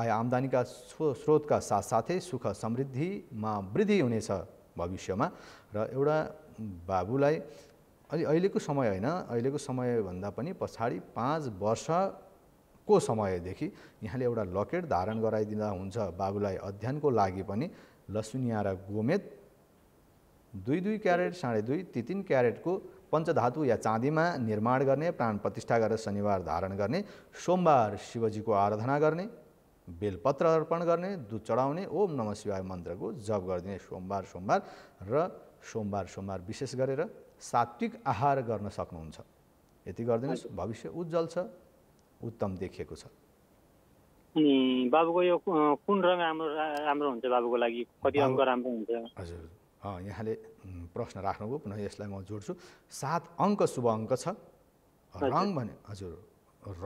आय आम्दानीका स्रोतका साथसाथै सुख समृद्धिमा वृद्धि हुनेछ भविष्यमा र एउटा बाबुलाई अलि अहिलेको समय होइन अहिलेको समयभन्दा पनि पछाडि पाँच वर्षको समयदेखि यहाँले एउटा लकेट धारण गराइदिँदा हुन्छ बाबुलाई अध्ययनको लागि पनि लसुनिया र गोमेद दुई दुई क्यारेट साढे दुई ती तिन क्यारेटको पञ्चधातु या चाँदीमा निर्माण गर्ने प्राण प्रतिष्ठा गरेर शनिबार धारण गर्ने सोमबार शिवजीको आराधना गर्ने बेलपत्र अर्पण गर्ने दुध चढाउने ओम नम शिवाय मन्त्रको जप गरिदिने सोमबार सोमबार र सोमबार सोमबार विशेष गरेर सात्विक आहार गर्न सक्नुहुन्छ यति गरिदिनुहोस् भविष्य उज्जवल छ उत्तम देखिएको छ बाबुको यो कुन रङ राम्रो राम्रो हुन्छ बाबुको लागि कति अङ्क राम्रो हुन्छ हजुर यहाँले प्रश्न राख्नुभयो पुनः यसलाई म जोड्छु सात अङ्क शुभ अङ्क छ रङ भने हजुर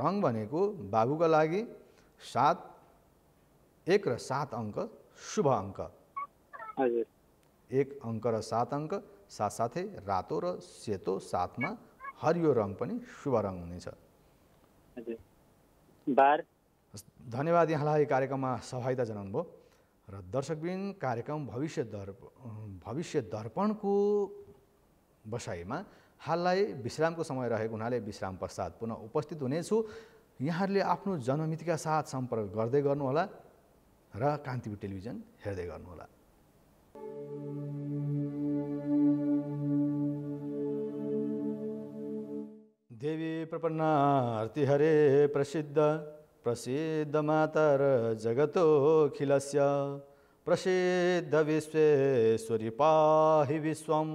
रङ भनेको बाबुको लागि सात एक र सात अङ्क शुभ अङ्क एक अङ्क र सात अङ्क साथसाथै रातो र सेतो साथमा हरियो रङ पनि शुभ रङ हुनेछ धन्यवाद यहाँलाई कार्यक्रममा सहभागिता भयो र दर्शकबिन कार्यक्रम भविष्य दर्प भविष्य दर्पणको बसाइमा हाललाई विश्रामको समय रहेको हुनाले विश्राम पश्चात पुनः उपस्थित हुनेछु यहाँहरूले आफ्नो जनमितिका साथ सम्पर्क गर्दै गर्नुहोला र कान्तिपुर टेलिभिजन हेर्दै गर्नुहोला देवी प्रपन्नार्ति हरे प्रसिद्ध प्रसिद्ध मातर खिलस्य प्रसिद्ध विश्वेश्वरी पाहि विश्वम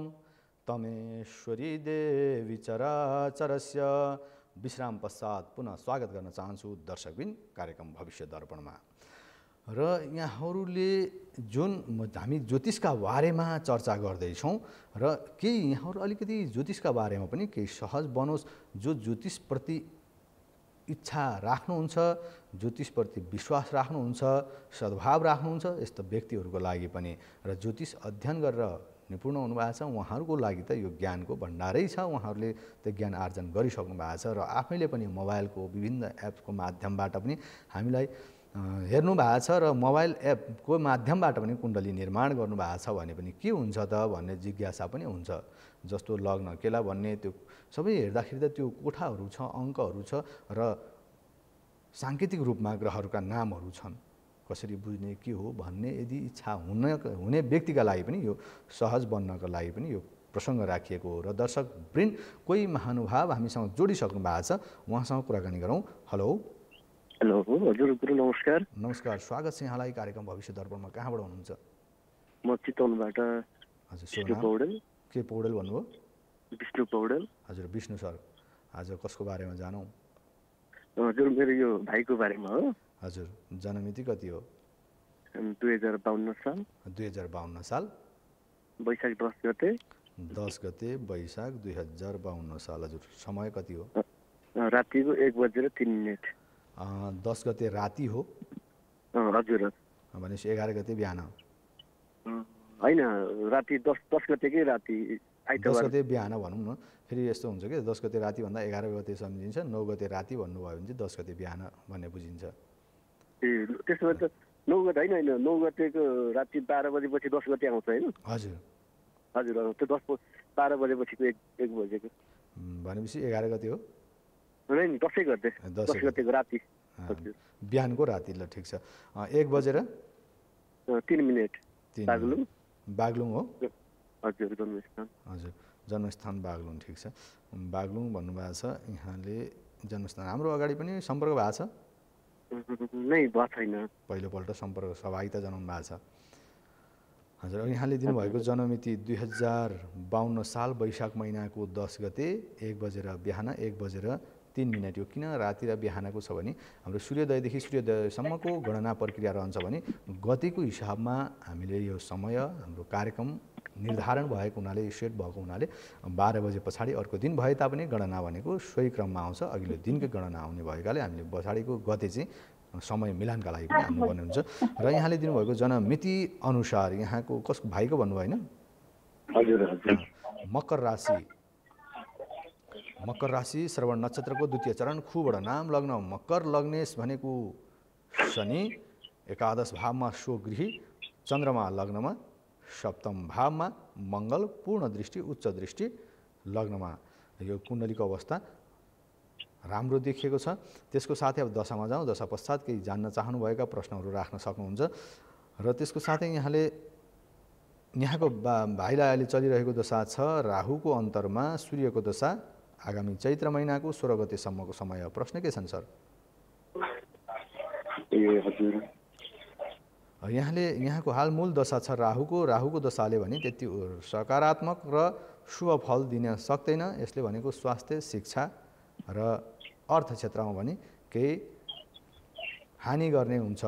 तमेश्वरी देवी चराचरस्य विश्राम पश्चात पुनः स्वागत गर्न चाहन्छु दर्शकबिन कार्यक्रम भविष्य दर्पणमा र यहाँहरूले जुन हामी ज्योतिषका बारेमा चर्चा गर्दैछौँ र केही यहाँहरू अलिकति ज्योतिषका बारेमा पनि केही सहज बनोस् जो ज्योतिषप्रति इच्छा राख्नुहुन्छ ज्योतिषप्रति विश्वास राख्नुहुन्छ सद्भाव राख्नुहुन्छ यस्तो व्यक्तिहरूको लागि पनि र ज्योतिष अध्ययन गरेर निपुण हुनुभएको छ उहाँहरूको लागि त यो ज्ञानको भण्डारै छ उहाँहरूले त्यो ज्ञान आर्जन गरिसक्नु भएको छ र आफैले पनि मोबाइलको विभिन्न एप्सको माध्यमबाट पनि हामीलाई हेर्नु भएको छ र मोबाइल एपको माध्यमबाट पनि कुण्डली निर्माण गर्नुभएको छ भने पनि के हुन्छ त भन्ने जिज्ञासा पनि हुन्छ जस्तो लग्न केला भन्ने त्यो सबै हेर्दाखेरि त त्यो कोठाहरू छ अङ्कहरू छ र साङ्केतिक रूपमा ग्रहहरूका नामहरू छन् कसरी बुझ्ने के हो भन्ने यदि इच्छा हुन हुने व्यक्तिका लागि पनि यो सहज बन्नको लागि पनि यो प्रसङ्ग राखिएको हो र दर्शक वृन्द कोही महानुभाव हामीसँग जोडिसक्नु भएको छ उहाँसँग कुराकानी गरौँ हेलो हेलो हजुर गुरु नमस्कार नमस्कार स्वागत छ यहाँलाई कार्यक्रम भविष्य दर्पणमा कहाँबाट हुनुहुन्छ म चितवनबाट विष्णु पौडेल के पौडेल भन्नुभयो विष्णु पौडेल हजुर विष्णु सर आज कसको बारेमा जानौँ हजुर मेरो यो भाइको बारेमा हो हजुर जन्ममिति कति हो दुई हजार बाहन्न साल दुई हजार बाहन्न साल वैशाख दस गते दस गते वैशाख दुई हजार बाहन्न साल हजुर समय कति हो रातिको एक बजेर तिन मिनट दस गते राति हो हजुर भनेपछि एघार गते बिहान होइन राति दस दस गतेकै राति दस गते बिहान भनौँ न फेरि यस्तो हुन्छ कि दस गते राति भन्दा एघार गते सम्झिन्छ नौ गते राति भन्नुभयो भने चाहिँ दस गते बिहान भन्ने बुझिन्छ ए त्यसो भए त नौ गते होइन होइन नौ गतेको राति बाह्र बजेपछि दस गते आउँछ होइन हजुर हजुर त्यो दस बाह्र बजेपछिको एक एक बजेको भनेपछि एघार गते हो हुँदैन नि दसैँ गते दस गतेको राति बिहानको राति ल ठिक छ एक बजेर तिन मिनट बागलुङ बागलुङ हो हजुर जन्मस्थान हजुर जन्मस्थान बागलुङ ठिक छ बागलुङ भन्नुभएको छ यहाँले जन्मस्थान हाम्रो अगाडि पनि सम्पर्क भएको छ नै भएको छैन पहिलोपल्ट सम्पर्क सहभागिता जनाउनु भएको छ हजुर यहाँले दिनुभएको जन्ममिति दुई हजार बाहन्न साल वैशाख महिनाको दस गते एक बजेर बिहान एक बजेर तिन मिनट यो किन राति र बिहानको छ भने हाम्रो सूर्योदयदेखि सूर्योदयसम्मको गणना प्रक्रिया रहन्छ भने गतिको हिसाबमा हामीले यो समय हाम्रो कार्यक्रम निर्धारण भएको हुनाले सेट भएको हुनाले बाह्र बजे पछाडि अर्को दिन भए तापनि गणना भनेको सोही क्रममा आउँछ अघिल्लो दिनकै गणना आउने भएकाले हामीले पछाडिको गति चाहिँ समय मिलानका लागि पनि हाल्नुपर्ने हुन्छ र यहाँले दिनुभएको जनमिति अनुसार यहाँको कस भाइको भन्नुभयो होइन मकर राशि मकर राशि श्रवण नक्षत्रको द्वितीय चरण खुबाट नाम लग्न मकर लग्नेश भनेको शनि एकादश भावमा स्वगृही चन्द्रमा लग्नमा सप्तम भावमा मङ्गल पूर्ण दृष्टि उच्च दृष्टि लग्नमा यो कुण्डलीको अवस्था राम्रो देखिएको छ त्यसको साथै अब दशामा जाउँ दशा पश्चात केही जान्न चाहनुभएका प्रश्नहरू राख्न सक्नुहुन्छ र त्यसको साथै यहाँले यहाँको बा भाइलाई अहिले चलिरहेको दशा छ राहुको अन्तरमा सूर्यको दशा आगामी चैत्र महिनाको सोह्र गतेसम्मको समय प्रश्न के छन् सर यहाँले यहाँको हाल मूल दशा छ राहुको राहुको दशाले भने त्यति सकारात्मक र शुभ फल दिन सक्दैन यसले भनेको स्वास्थ्य शिक्षा र अर्थ क्षेत्रमा भने केही हानि गर्ने हुन्छ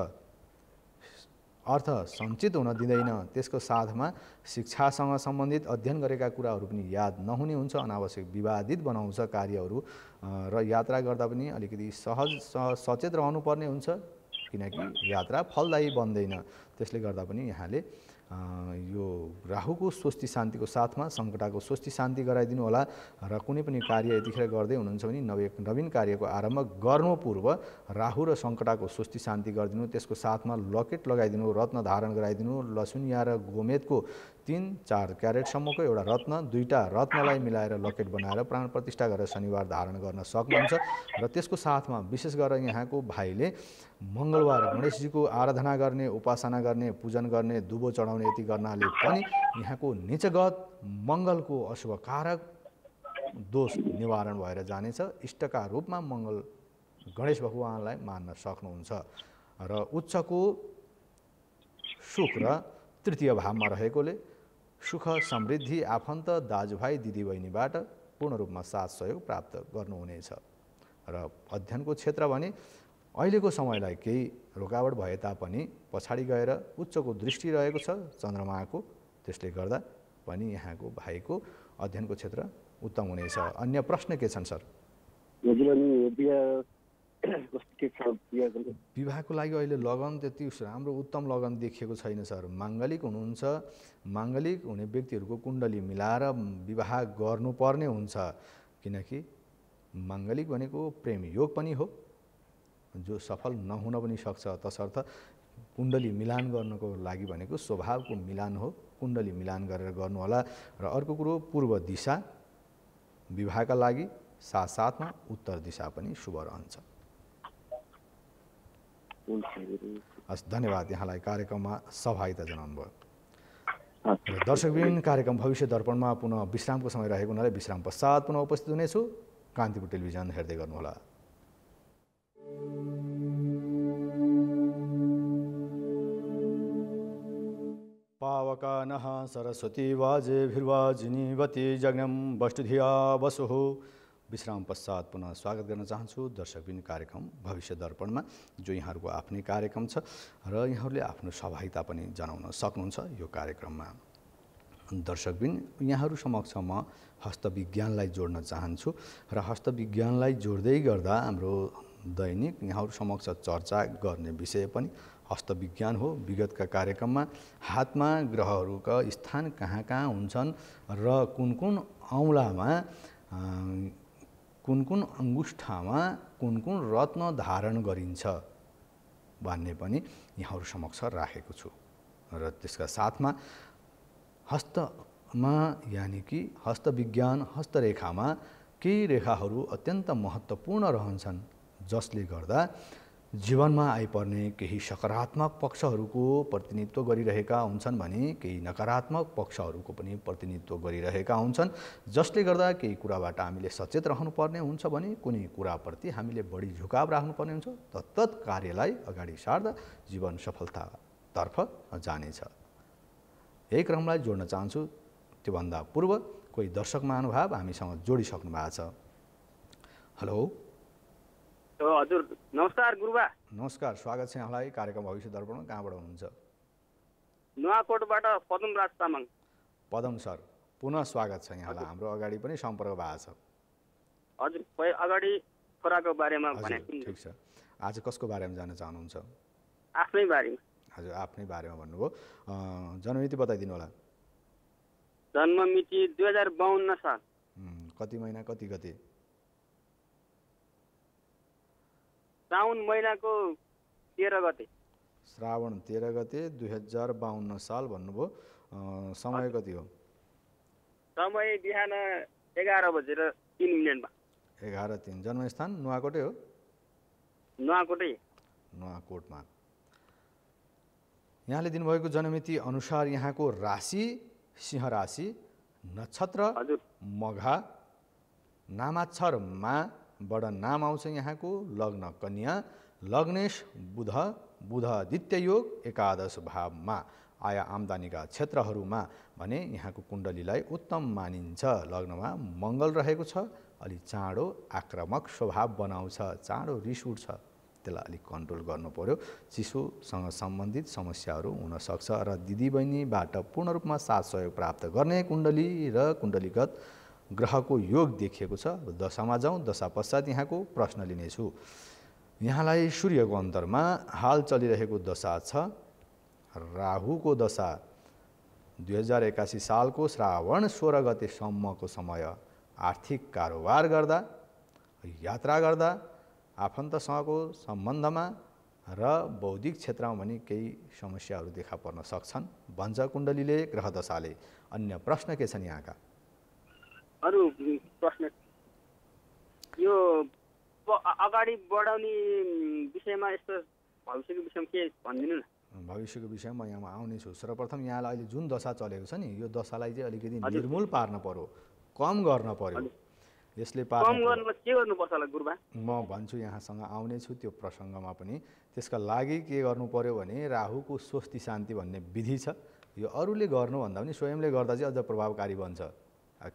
अर्थ सञ्चित हुन दिँदैन त्यसको साथमा शिक्षासँग सम्बन्धित अध्ययन गरेका कुराहरू पनि याद नहुने हुन्छ अनावश्यक विवादित बनाउँछ कार्यहरू र यात्रा गर्दा पनि अलिकति सहज सचेत रहनुपर्ने हुन्छ किनकि यात्रा फलदायी बन्दैन त्यसले गर्दा पनि यहाँले यो राहुको स्वस्ति शान्तिको साथमा सङ्कटाको स्वस्ति शान्ति गराइदिनु होला र कुनै पनि कार्य यतिखेर गर्दै हुनुहुन्छ भने नवीन नवीन कार्यको आरम्भ गर्नु पूर्व राहु र सङ्कटाको स्वस्ति शान्ति गरिदिनु त्यसको साथमा लकेट लगाइदिनु रत्न धारण गराइदिनु लसुनिया र गोमेदको तिन चार क्यारेटसम्मको एउटा रत्न दुईवटा रत्नलाई मिलाएर लकेट बनाएर प्राण प्रतिष्ठा गरेर शनिबार धारण गर्न सक्नुहुन्छ र त्यसको साथमा विशेष गरेर यहाँको भाइले मङ्गलबार गणेशजीको आराधना गर्ने उपासना गर्ने पूजन गर्ने दुबो चढाउने यति गर्नाले पनि यहाँको निचगत मङ्गलको अशुभकारक दोष निवारण भएर जानेछ इष्टका रूपमा मङ्गल गणेश भगवान्लाई मान्न सक्नुहुन्छ र उच्चको शुक्र तृतीय भावमा रहेकोले सुख समृद्धि आफन्त दाजुभाइ दिदीबहिनीबाट पूर्ण रूपमा साथ सहयोग प्राप्त गर्नुहुनेछ र अध्ययनको क्षेत्र भने अहिलेको समयलाई केही रोकावट भए तापनि पछाडि गएर उच्चको दृष्टि रहेको छ चन्द्रमाको त्यसले गर्दा पनि यहाँको भाइको अध्ययनको क्षेत्र उत्तम हुनेछ अन्य प्रश्न के छन् सर हजुर अनि विवाहको लागि अहिले लगन त्यति राम्रो उत्तम लगन देखिएको छैन सर माङ्गलिक हुनुहुन्छ माङ्गलिक हुने व्यक्तिहरूको कुण्डली मिलाएर विवाह गर्नुपर्ने हुन्छ किनकि माङ्गलिक भनेको प्रेम योग पनि हो जो सफल नहुन पनि सक्छ तसर्थ कुण्डली मिलान गर्नको लागि भनेको स्वभावको मिलान हो कुण्डली मिलान गरेर गर्नुहोला र अर्को कुरो पूर्व दिशा विवाहका लागि साथसाथमा उत्तर दिशा पनि शुभ रहन्छ हस् धन्यवाद यहाँलाई कार्यक्रममा सहभागिता जनाउनु जनाउनुभयो दर्शकबिन कार्यक्रम भविष्य दर्पणमा पुनः विश्रामको समय रहेको हुनाले विश्राम पश्चात पुनः उपस्थित हुनेछु कान्तिपुर टेलिभिजन हेर्दै गर्नुहोला पावका नः सरस्वती वाजे भिर्वाजिनीवती जग्नं वस्तुधिया वसुः विश्राम पश्चात पुनः स्वागत गर्न चाहन्छु दर्शकबिन कार्यक्रम भविष्य दर्पणमा जो यहाँहरूको आफ्नै कार्यक्रम छ र यहाँहरूले आफ्नो सहभागिता पनि जनाउन सक्नुहुन्छ यो कार्यक्रममा दर्शकबिन यहाँहरू समक्ष म हस्तविज्ञानलाई जोड्न चाहन्छु र हस्तविज्ञानलाई जोड्दै गर्दा हाम्रो दैनिक यहाँहरू समक्ष चर्चा गर्ने विषय पनि हस्तविज्ञान हो विगतका कार्यक्रममा हातमा ग्रहहरूका स्थान कहाँ कहाँ हुन्छन् र कुन कुन औँलामा कुन कुन अङ्गुष्ठामा कुन कुन रत्न धारण गरिन्छ भन्ने पनि यहाँहरू समक्ष राखेको छु र त्यसका साथमा हस्तमा यानि कि हस्तविज्ञान हस्तरेखामा केही रेखाहरू अत्यन्त महत्त्वपूर्ण रहन्छन् जसले गर्दा जीवनमा आइपर्ने केही सकारात्मक पक्षहरूको प्रतिनिधित्व गरिरहेका हुन्छन् भने केही नकारात्मक पक्षहरूको पनि प्रतिनिधित्व गरिरहेका हुन्छन् जसले गर्दा केही कुराबाट हामीले सचेत रहनुपर्ने हुन्छ भने कुनै कुराप्रति हामीले बढी झुकाव राख्नुपर्ने हुन्छ तत्त कार्यलाई अगाडि सार्दा जीवन सफलतातर्फ जानेछ यही क्रमलाई जोड्न चाहन्छु त्योभन्दा पूर्व कोही दर्शक महानुभाव हामीसँग जोडिसक्नु भएको छ हेलो हजुर नमस्कार गुरुबा नमस्कार स्वागत छ यहाँलाई कार्यक्रम भविष्य दर्पण कहाँबाट हुनुहुन्छ नुवाकोटबाट राज तामाङ पदम सर पुनः स्वागत छ यहाँलाई हाम्रो अगाडि पनि सम्पर्क भएको छ हजुर अगाडि छोराको बारेमा ठिक छ आज कसको बारेमा जान चाहनुहुन्छ आफ्नै बारेमा हजुर आफ्नै बारेमा भन्नुभयो जन्ममिति बताइदिनु होला जन्ममिति दुई हजार बाहन्न साल कति महिना कति गते श्रावण महिनाको तेह्र गते श्रावण तेह्र गते दुई हजार बाहन्न साल भन्नुभयो समय कति हो समय बिहान एघार बजेर तिन मिनटमा एघार तिन जन्मस्थान नुवाकोटै हो नुवाकोटै नुवाकोटमा यहाँले दिनुभएको जन्ममिति अनुसार यहाँको राशि सिंह राशि नक्षत्र मघा नामाक्षर मा बड नाम आउँछ यहाँको लग्न कन्या लग्नेश बुध बुध योग एकादश भावमा आय आम्दानीका क्षेत्रहरूमा भने यहाँको कुण्डलीलाई उत्तम मानिन्छ लग्नमा मङ्गल रहेको छ अलिक चाँडो आक्रामक स्वभाव बनाउँछ चाँडो रिस उठ्छ त्यसलाई अलिक कन्ट्रोल गर्नु पऱ्यो चिसोसँग सम्बन्धित समस्याहरू हुनसक्छ र दिदीबहिनीबाट पूर्ण रूपमा साथ सहयोग प्राप्त गर्ने कुण्डली र कुण्डलीगत ग्रहको योग देखिएको छ दशामा जाउँ दशा पश्चात यहाँको प्रश्न लिनेछु यहाँलाई सूर्यको अन्तरमा हाल चलिरहेको दशा छ राहुको दशा दुई हजार एकासी सालको श्रावण सोह्र गतेसम्मको समय आर्थिक कारोबार गर्दा यात्रा गर्दा आफन्तसँगको सम्बन्धमा र बौद्धिक क्षेत्रमा भने केही समस्याहरू देखा पर्न सक्छन् भन्छ कुण्डलीले ग्रह दशाले अन्य प्रश्न के छन् यहाँका अरू प्रश्न यो अगाडि बढाउने विषयमा यस्तो भविष्यको विषयमा के भनिदिनु न भविष्यको विषयमा म आउने छु सर्वप्रथम यहाँलाई अहिले जुन दशा चलेको छ नि यो दशालाई चाहिँ अलिकति निर्मूल पार्न पर्यो कम गर्न पर्यो यसले म भन्छु यहाँसँग आउने छु त्यो प्रसङ्गमा पनि त्यसका लागि के गर्नु पर्यो भने राहुको स्वस्ति शान्ति भन्ने विधि छ यो अरूले गर्नुभन्दा पनि स्वयंले गर्दा चाहिँ अझ प्रभावकारी बन्छ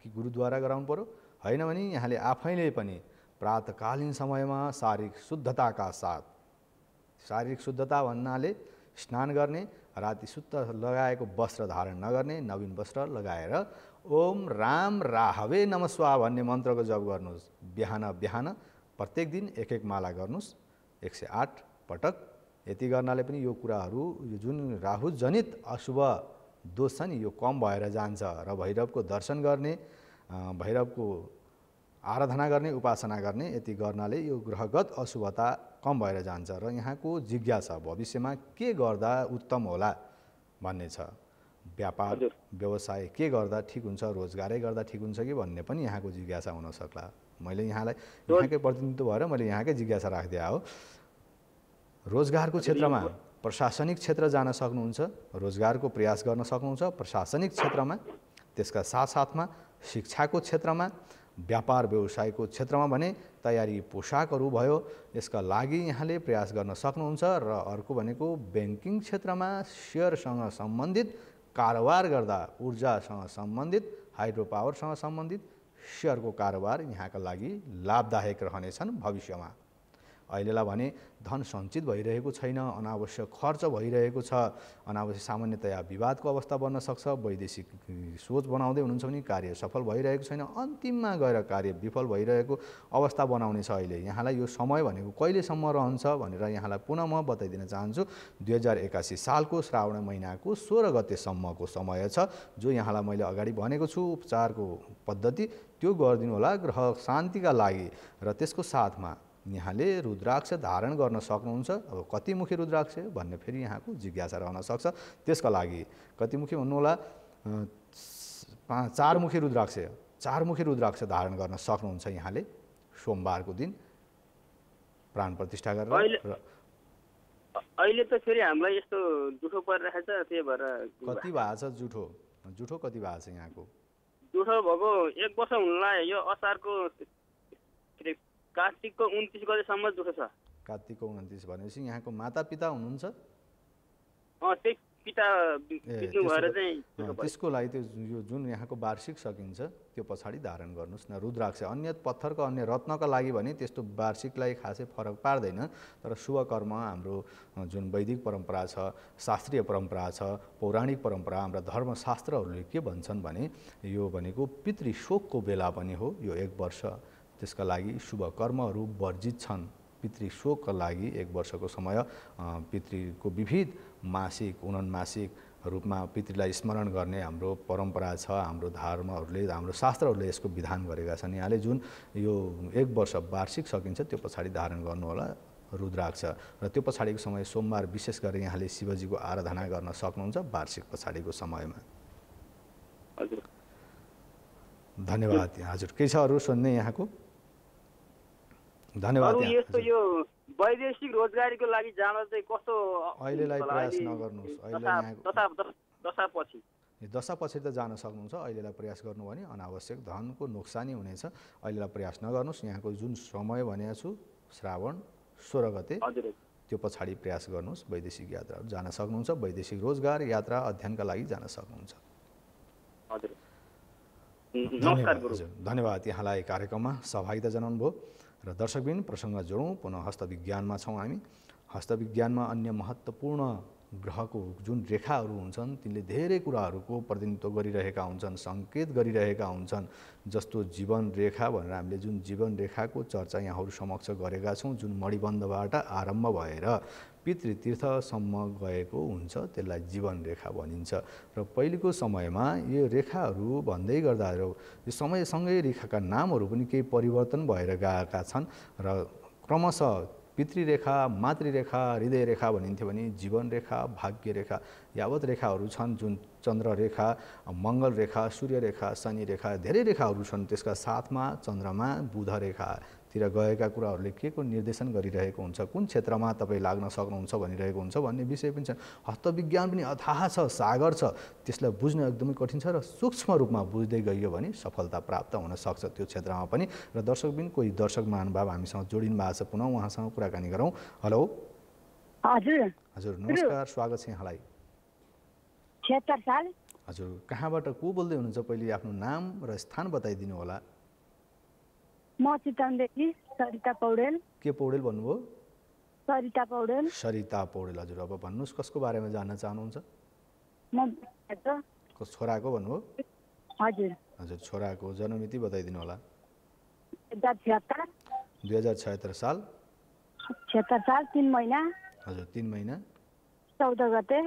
कि गुरुद्वारा गराउनु पऱ्यो होइन भने यहाँले आफैले पनि प्रातकालीन समयमा शारीरिक शुद्धताका साथ शारीरिक शुद्धता भन्नाले स्नान गर्ने राति शुद्ध लगाएको वस्त्र धारण नगर्ने नवीन वस्त्र लगाएर ओम राम राहवे नमस्वा भन्ने मन्त्रको जप गर्नुहोस् बिहान बिहान प्रत्येक दिन एक एक माला गर्नुहोस् एक सय आठ पटक यति गर्नाले पनि यो कुराहरू यो जुन राहुजनित अशुभ दोष छ नि यो कम भएर जान्छ र भैरवको दर्शन गर्ने भैरवको आराधना गर्ने उपासना गर्ने यति गर्नाले यो ग्रहगत अशुभता कम भएर जान्छ र यहाँको जिज्ञासा भविष्यमा के गर्दा उत्तम होला भन्ने छ व्यापार व्यवसाय के गर्दा ठिक हुन्छ रोजगारै गर्दा ठिक हुन्छ कि भन्ने पनि यहाँको जिज्ञासा हुनसक्ला मैले यहाँलाई यहाँकै प्रतिनिधित्व भएर मैले यहाँकै जिज्ञासा राखिदिए हो रोजगारको क्षेत्रमा प्रशासनिक क्षेत्र जान सक्नुहुन्छ रोजगारको प्रयास गर्न सक्नुहुन्छ प्रशासनिक क्षेत्रमा त्यसका साथसाथमा शिक्षाको क्षेत्रमा व्यापार व्यवसायको क्षेत्रमा भने तयारी पोसाकहरू भयो यसका लागि यहाँले प्रयास गर्न सक्नुहुन्छ र अर्को भनेको ब्याङ्किङ क्षेत्रमा सेयरसँग सम्बन्धित कारोबार गर्दा ऊर्जासँग सम्बन्धित हाइड्रो पावरसँग सम्बन्धित सेयरको कारोबार यहाँका लागि लाभदायक रहनेछन् भविष्यमा अहिलेलाई भने धन सञ्चित भइरहेको छैन अनावश्यक खर्च भइरहेको छ अनावश्यक सामान्यतया विवादको अवस्था बन्न सक्छ वैदेशिक सोच बनाउँदै हुनुहुन्छ भने कार्य सफल भइरहेको छैन अन्तिममा गएर कार्य विफल भइरहेको अवस्था बनाउने छ अहिले यहाँलाई यो समय भनेको कहिलेसम्म रहन्छ भनेर यहाँलाई पुनः म बताइदिन चाहन्छु दुई हजार एकासी सालको श्रावण महिनाको सोह्र गतेसम्मको समय छ जो यहाँलाई मैले अगाडि भनेको छु उपचारको पद्धति त्यो गरिदिनु होला ग्रह शान्तिका लागि र त्यसको साथमा यहाँले रुद्राक्ष धारण गर्न सक्नुहुन्छ अब कति कतिमुखी रुद्राक्ष भन्ने फेरि यहाँको जिज्ञासा रहन सक्छ त्यसका लागि कतिमुखी होला चार चारमुखी रुद्राक्ष चारमुखी रुद्राक्ष धारण गर्न सक्नुहुन्छ यहाँले सोमबारको दिन प्राण प्रतिष्ठा गरेर अहिले त फेरि हामीलाई यस्तो जुठो परिरहेछ त्यही भएर कति भएको छ जुठो जुठो कति भएको छ यहाँको जुठो भएको एक वर्ष हुनुलाई यो असारको कार्तिकको उन्तिस गतेसम्म दुःख छ कार्तिकको उन्तिस भनेपछि यहाँको मातापिता हुनुहुन्छ पिता भएर त्यसको लागि त्यो यो जुन यहाँको वार्षिक सकिन्छ त्यो पछाडि धारण गर्नुहोस् न रुद्राक्ष अन्य पत्थरको अन्य रत्नका लागि भने त्यस्तो वार्षिकलाई खासै फरक पार्दैन तर शुभ कर्म हाम्रो जुन वैदिक परम्परा छ शास्त्रीय परम्परा छ पौराणिक परम्परा हाम्रा धर्मशास्त्रहरूले के भन्छन् भने यो भनेको पितृ शोकको बेला पनि हो यो एक वर्ष त्यसका लागि शुभ कर्महरू वर्जित छन् पितृ शोकका लागि एक वर्षको समय पितृको विविध मासिक उन्मासिक रूपमा पितृलाई स्मरण गर्ने हाम्रो परम्परा छ हाम्रो धर्महरूले हाम्रो शास्त्रहरूले यसको विधान गरेका छन् यहाँले जुन यो एक वर्ष वार्षिक सकिन्छ त्यो पछाडि धारण गर्नुहोला रुद्राक्ष र त्यो पछाडिको समय सोमबार विशेष गरी यहाँले शिवजीको आराधना गर्न सक्नुहुन्छ वार्षिक पछाडिको समयमा धन्यवाद हजुर केही छ अरू सोध्ने यहाँको धन्यवाद यस्तो यो वैदेशिक रोजगारीको लागि जान चाहिँ कस्तो अहिलेलाई प्रयास नगर्नुहोस् दशापछि त जान सक्नुहुन्छ अहिलेलाई प्रयास गर्नु भने अनावश्यक धनको नोक्सानी हुनेछ अहिलेलाई प्रयास नगर्नुहोस् यहाँको जुन समय भनेको छु श्रावण सोह्र गते त्यो पछाडि प्रयास गर्नुहोस् वैदेशिक यात्रा जान सक्नुहुन्छ वैदेशिक रोजगार यात्रा अध्ययनका लागि जान सक्नुहुन्छ धन्यवाद यहाँलाई कार्यक्रममा सहभागिता जनाउनुभयो र दर्शकबिन प्रसङ्ग जोडौँ पुनः हस्तविज्ञानमा छौँ हामी हस्तविज्ञानमा अन्य महत्त्वपूर्ण ग्रहको जुन रेखाहरू हुन्छन् तिनले धेरै कुराहरूको प्रतिनिधित्व गरिरहेका हुन्छन् सङ्केत गरिरहेका हुन्छन् जस्तो जीवन रेखा भनेर हामीले जुन जीवन रेखाको चर्चा यहाँहरू समक्ष गरेका छौँ जुन मणिबन्धबाट आरम्भ भएर पितृतीर्थसम्म गएको हुन्छ त्यसलाई जीवन रेखा भनिन्छ र पहिलेको समयमा यो रेखाहरू भन्दै गर्दा यो समयसँगै रेखाका नामहरू पनि केही परिवर्तन भएर गएका छन् र क्रमशः पितृरेखा मातृरेखा रेखा भनिन्थ्यो भने भाग्य रेखा यावत रेखाहरू छन् जुन चन्द्र रेखा मङ्गल रेखा रेखा शनि रेखा धेरै रेखाहरू छन् त्यसका साथमा चन्द्रमा बुध रेखा तिर गएका कुराहरूले के को निर्देशन गरिरहेको हुन्छ कुन क्षेत्रमा तपाईँ लाग्न सक्नुहुन्छ भनिरहेको हुन्छ भन्ने विषय पनि छन् हस्तविज्ञान पनि अथाह छ सागर छ त्यसलाई बुझ्न एकदमै कठिन छ र सूक्ष्म रूपमा बुझ्दै गइयो भने सफलता प्राप्त सक्छ त्यो क्षेत्रमा पनि र दर्शक दर्शकबिन कोही दर्शक महानुभाव हामीसँग जोडिनु भएको छ पुनः उहाँसँग कुराकानी गरौँ हेलो हजुर हजुर नमस्कार स्वागत छ यहाँलाई हजुर कहाँबाट को बोल्दै हुनुहुन्छ पहिले आफ्नो नाम र स्थान बताइदिनु होला म चितवनदेखि सरिता पौडेल के पौडेल भन्नुभयो सरिता पौडेल सरिता पौडेल हजुर अब भन्नुहोस् कसको बारेमा जान्न चाहनुहुन्छ म छोराको भन्नुभयो हजुर हजुर छोराको जन्ममिति बताइदिनु होला दुई हजार छयत्तर साल छत्तर साल तिन महिना हजुर तिन महिना चौध गते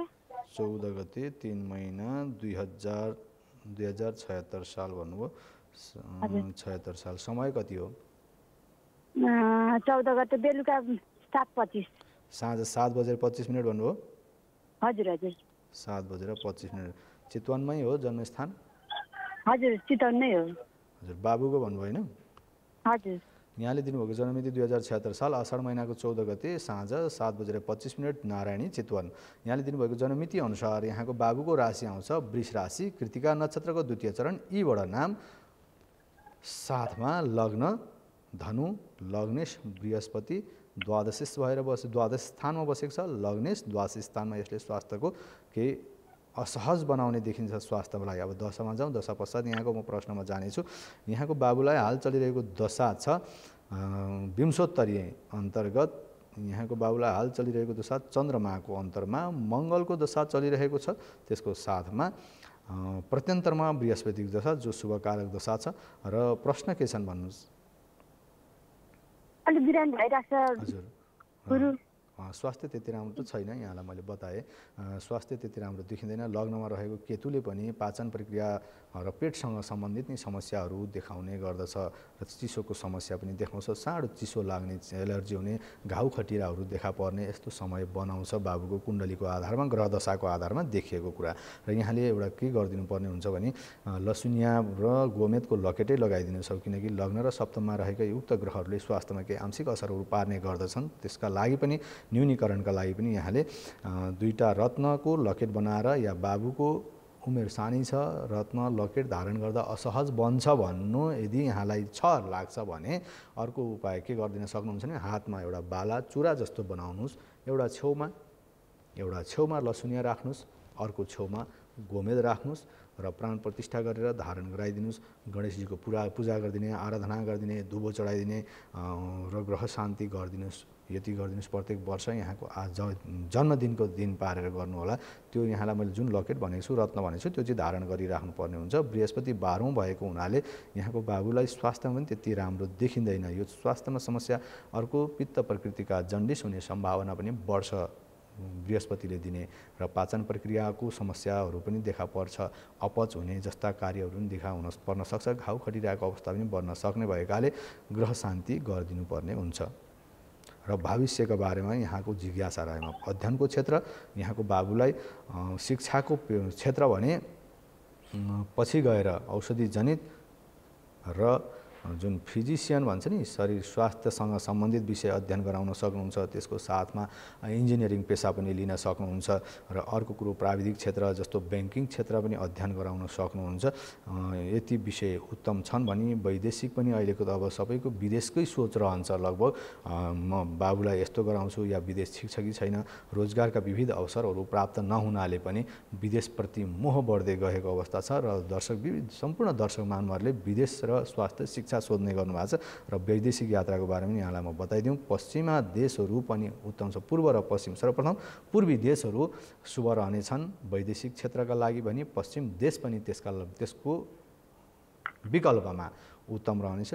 चौध गते तिन महिना दुई हजार दुई हजार छयत्तर साल भन्नुभयो छयत्तर साल समय कति हो चौध गते बेलुका सात पच्चिस साँझ सात बजेर पच्चिस मिनट भन्नुभयो हजुर हजुर सात बजेर पच्चिस मिनट चितवनमै हो जन्मस्थान हजुर चितवन नै हो हजुर बाबुको भन्नुभयो होइन हजुर यहाँले दिनुभएको जन्ममिति दुई हजार छ्यात्तर साल असार महिनाको चौध गते साँझ सात बजेर पच्चिस मिनट नारायणी चितवन यहाँले दिनुभएको जन्ममिति अनुसार यहाँको बाबुको राशि आउँछ वृष राशि कृतिका नक्षत्रको द्वितीय चरण यीबाट नाम साथमा लग्न धनु लग्नेश बृहस्पति द्वादश भएर बस द्वादश स्थानमा बसेको छ लग्नेश द्वादश स्थानमा यसले स्वास्थ्यको केही असहज बनाउने देखिन्छ स्वास्थ्यको लागि अब दशामा जाउँ दशा पश्चात यहाँको म प्रश्नमा जानेछु यहाँको बाबुलाई हाल चलिरहेको दशा छ विंशोत्तरी अन्तर्गत यहाँको बाबुलाई हाल चलिरहेको दशा चन्द्रमाको अन्तरमा मङ्गलको दशा चलिरहेको छ त्यसको साथमा प्रत्यन्तरमा बृहस्पतिको दशा जो शुभकारक दशा छ र प्रश्न के छन् भन्नुहोस् स्वास्थ्य त्यति राम्रो त छैन यहाँलाई मैले बताएँ स्वास्थ्य त्यति राम्रो देखिँदैन लग्नमा रहेको केतुले पनि पाचन प्रक्रिया र पेटसँग सम्बन्धित नै समस्याहरू देखाउने गर्दछ र चिसोको समस्या पनि देखाउँछ साँडो चिसो लाग्ने एलर्जी हुने घाउ खटिराहरू देखा पर्ने यस्तो समय बनाउँछ बाबुको कुण्डलीको आधारमा ग्रह दशाको आधारमा देखिएको कुरा र यहाँले एउटा के गरिदिनु पर्ने हुन्छ भने लसुनिया र गोमेदको लकेटै छ किनकि लग्न र सप्तममा रहेका उक्त ग्रहहरूले स्वास्थ्यमा केही आंशिक असरहरू पार्ने गर्दछन् त्यसका लागि पनि न्यूनीकरणका लागि पनि यहाँले दुईवटा रत्नको लकेट बनाएर या बाबुको उमेर सानी छ रत्न लकेट धारण गर्दा असहज बन्छ भन्नु यदि यहाँलाई छ लाग्छ भने अर्को उपाय के गरिदिन सक्नुहुन्छ भने हातमा एउटा बाला चुरा जस्तो बनाउनुहोस् एउटा छेउमा एउटा छेउमा लसुनिया राख्नुहोस् अर्को छेउमा गोमेद राख्नुहोस् र प्राण प्रतिष्ठा गरेर धारण गराइदिनुहोस् गणेशजीको पुरा पूजा गरिदिने आराधना गरिदिने दुबो चढाइदिने र ग्रह शान्ति गरिदिनुहोस् यति गरिदिनुहोस् प्रत्येक वर्ष यहाँको आज जन्मदिनको दिन पारेर गर्नुहोला त्यो यहाँलाई मैले जुन लकेट भनेको छु रत्न भनेको छु त्यो चाहिँ धारण गरिराख्नुपर्ने हुन्छ बृहस्पति बाह्रौँ भएको हुनाले यहाँको बाबुलाई स्वास्थ्यमा पनि त्यति राम्रो देखिँदैन यो स्वास्थ्यमा समस्या अर्को पित्त प्रकृतिका जन्डिस हुने सम्भावना पनि बढ्छ बृहस्पतिले दिने र पाचन प्रक्रियाको समस्याहरू पनि देखा पर्छ अपच हुने जस्ता कार्यहरू पनि देखा हुन पर्न सक्छ घाउ खटिरहेको अवस्था पनि बढ्न सक्ने भएकाले ग्रह शान्ति गरिदिनुपर्ने हुन्छ र भविष्यको बारेमा यहाँको जिज्ञासा रहेमा अध्ययनको क्षेत्र यहाँको बाबुलाई शिक्षाको क्षेत्र भने पछि गएर औषधि जनित र जुन फिजिसियन भन्छ नि शरीर स्वास्थ्यसँग सम्बन्धित विषय अध्ययन गराउन सक्नुहुन्छ त्यसको साथमा इन्जिनियरिङ पेसा पनि लिन सक्नुहुन्छ र अर्को कुरो प्राविधिक क्षेत्र जस्तो ब्याङ्किङ क्षेत्र पनि अध्ययन गराउन सक्नुहुन्छ यति विषय उत्तम छन् भने वैदेशिक पनि अहिलेको त अब सबैको विदेशकै सोच रहन्छ लगभग म बाबुलाई यस्तो गराउँछु या विदेश ठिक छ कि छैन रोजगारका विविध अवसरहरू प्राप्त नहुनाले पनि विदेशप्रति मोह बढ्दै गएको अवस्था छ र दर्शक विविध सम्पूर्ण दर्शक मानवहरूले विदेश र स्वास्थ्य शिक्षा सोध्ने गर्नुभएको छ र वैदेशिक यात्राको बारेमा यहाँलाई म बताइदिउँ पश्चिमा देशहरू पनि उत्तम छ पूर्व र पश्चिम सर्वप्रथम पूर्वी देशहरू शुभ रहनेछन् वैदेशिक क्षेत्रका लागि भने पश्चिम देश पनि त्यसका त्यसको विकल्पमा उत्तम रहनेछ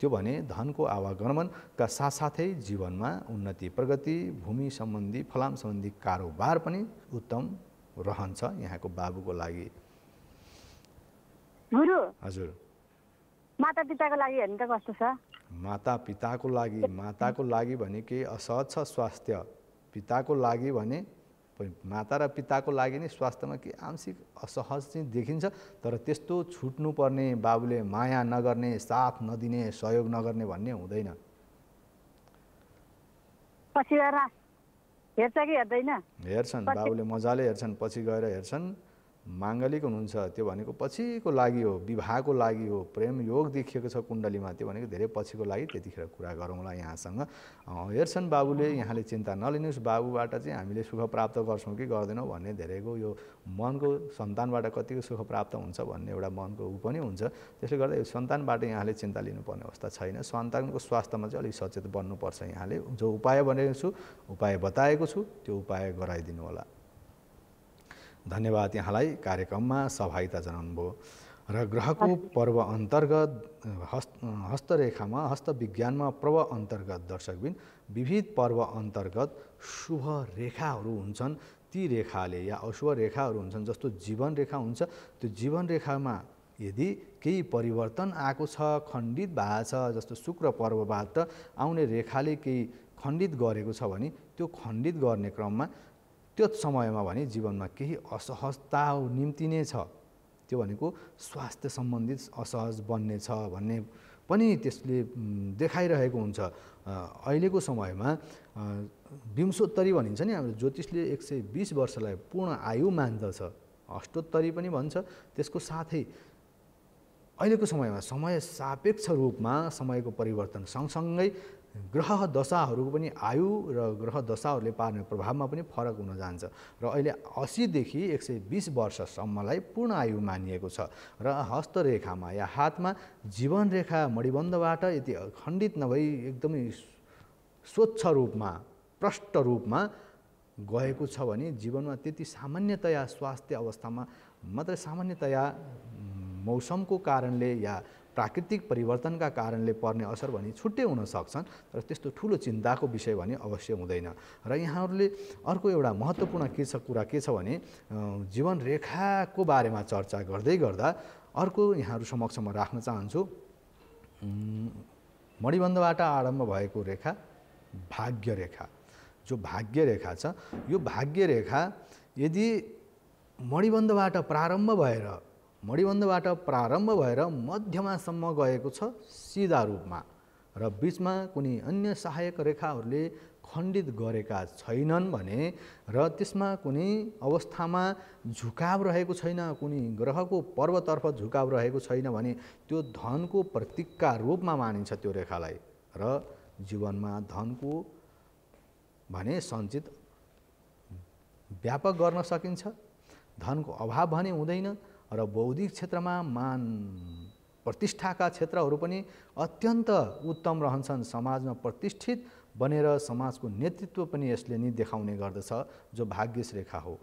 त्यो भने धनको आवागमनका साथसाथै जीवनमा उन्नति प्रगति भूमि सम्बन्धी फलाम सम्बन्धी कारोबार पनि उत्तम रहन्छ यहाँको बाबुको लागि हजुर माता पिताको लागि त कस्तो छ माता लागि माताको लागि भने के असहज छ स्वास्थ्य पिताको लागि भने माता र पिताको लागि नै स्वास्थ्यमा के आंशिक असहज चाहिँ देखिन्छ तर त्यस्तो छुट्नुपर्ने बाबुले माया नगर्ने साथ नदिने सहयोग नगर्ने भन्ने हुँदैन हेर्छन् बाबुले मजाले हेर्छन् पछि गएर हेर्छन् माङ्गलिक हुनुहुन्छ त्यो भनेको पछिको लागि हो विवाहको लागि हो प्रेम योग देखिएको छ कुण्डलीमा त्यो भनेको धेरै पछिको लागि त्यतिखेर कुरा गरौँला यहाँसँग हेर्छन् बाबुले यहाँले चिन्ता नलिनुहोस् बाबुबाट चाहिँ हामीले सुख प्राप्त गर्छौँ कि गर्दैनौँ भन्ने धेरैको यो मनको सन्तानबाट कतिको सुख प्राप्त हुन्छ भन्ने एउटा मनको ऊ पनि हुन्छ त्यसले गर्दा यो सन्तानबाट यहाँले चिन्ता लिनुपर्ने अवस्था छैन सन्तानको स्वास्थ्यमा चाहिँ अलिक सचेत बन्नुपर्छ यहाँले जो उपाय भनेको छु उपाय बताएको छु त्यो उपाय गराइदिनु होला धन्यवाद यहाँलाई कार्यक्रममा सहभागिता जनाउनुभयो र ग्रहको पर्व अन्तर्गत हस्त हस्तरेखामा हस्तविज्ञानमा पर्व अन्तर्गत दर्शकबिन विविध पर्व अन्तर्गत शुभ रेखाहरू हुन्छन् ती रेखाले या अशुभ रेखाहरू हुन्छन् जस्तो जीवन रेखा हुन्छ त्यो जीवन रेखामा यदि केही परिवर्तन आएको छ खण्डित भएको छ जस्तो शुक्र पर्वबाट आउने रेखाले केही खण्डित गरेको छ भने त्यो खण्डित गर्ने क्रममा त्यो समयमा भने जीवनमा केही असहजता निम्ति नै छ त्यो भनेको स्वास्थ्य सम्बन्धित असहज बन्ने छ भन्ने पनि त्यसले देखाइरहेको हुन्छ अहिलेको समयमा विंशोत्तरी भनिन्छ नि हाम्रो ज्योतिषले एक सय बिस वर्षलाई पूर्ण आयु मान्दछ अष्टोत्तरी पनि भन्छ त्यसको साथै अहिलेको समयमा समय सापेक्ष रूपमा समयको परिवर्तन सँगसँगै ग्रह दशाहरूको पनि आयु र ग्रह दशाहरूले पार्ने प्रभावमा पनि फरक हुन जान्छ र अहिले असीदेखि एक सय बिस वर्षसम्मलाई पूर्ण आयु मानिएको छ र हस्तरेखामा या हातमा जीवन रेखा मणिबन्धबाट यति खण्डित नभई एकदमै स्वच्छ रूपमा प्रष्ट रूपमा गएको छ भने जीवनमा त्यति सामान्यतया स्वास्थ्य अवस्थामा मात्रै सामान्यतया मौसमको कारणले या प्राकृतिक परिवर्तनका कारणले पर्ने असर भने छुट्टै हुन सक्छन् तर त्यस्तो ठुलो चिन्ताको विषय भने अवश्य हुँदैन र यहाँहरूले अर्को एउटा महत्त्वपूर्ण के छ कुरा के छ भने जीवन रेखाको बारेमा चर्चा गर्दै गर्दा अर्को यहाँहरू समक्ष म राख्न चाहन्छु मणिबन्धबाट आरम्भ भएको रेखा भाग्य रेखा जो भाग्य रेखा छ यो भाग्य रेखा यदि मणिबन्धबाट प्रारम्भ भएर मणिबन्धबाट प्रारम्भ भएर मध्यमासम्म गएको छ सिधा रूपमा र बिचमा कुनै अन्य सहायक रेखाहरूले खण्डित गरेका छैनन् भने र त्यसमा कुनै अवस्थामा झुकाव रहेको छैन कुनै ग्रहको पर्वतर्फ झुकाव रहेको छैन भने त्यो धनको प्रतीकका रूपमा मानिन्छ त्यो रेखालाई र जीवनमा धनको भने सञ्चित व्यापक गर्न सकिन्छ धनको अभाव भने हुँदैन र बौद्धिक क्षेत्रमा मान प्रतिष्ठाका क्षेत्रहरू पनि अत्यन्त उत्तम रहन्छन् समाजमा प्रतिष्ठित बनेर समाजको नेतृत्व पनि यसले नै देखाउने गर्दछ जो भाग्यस रेखा हो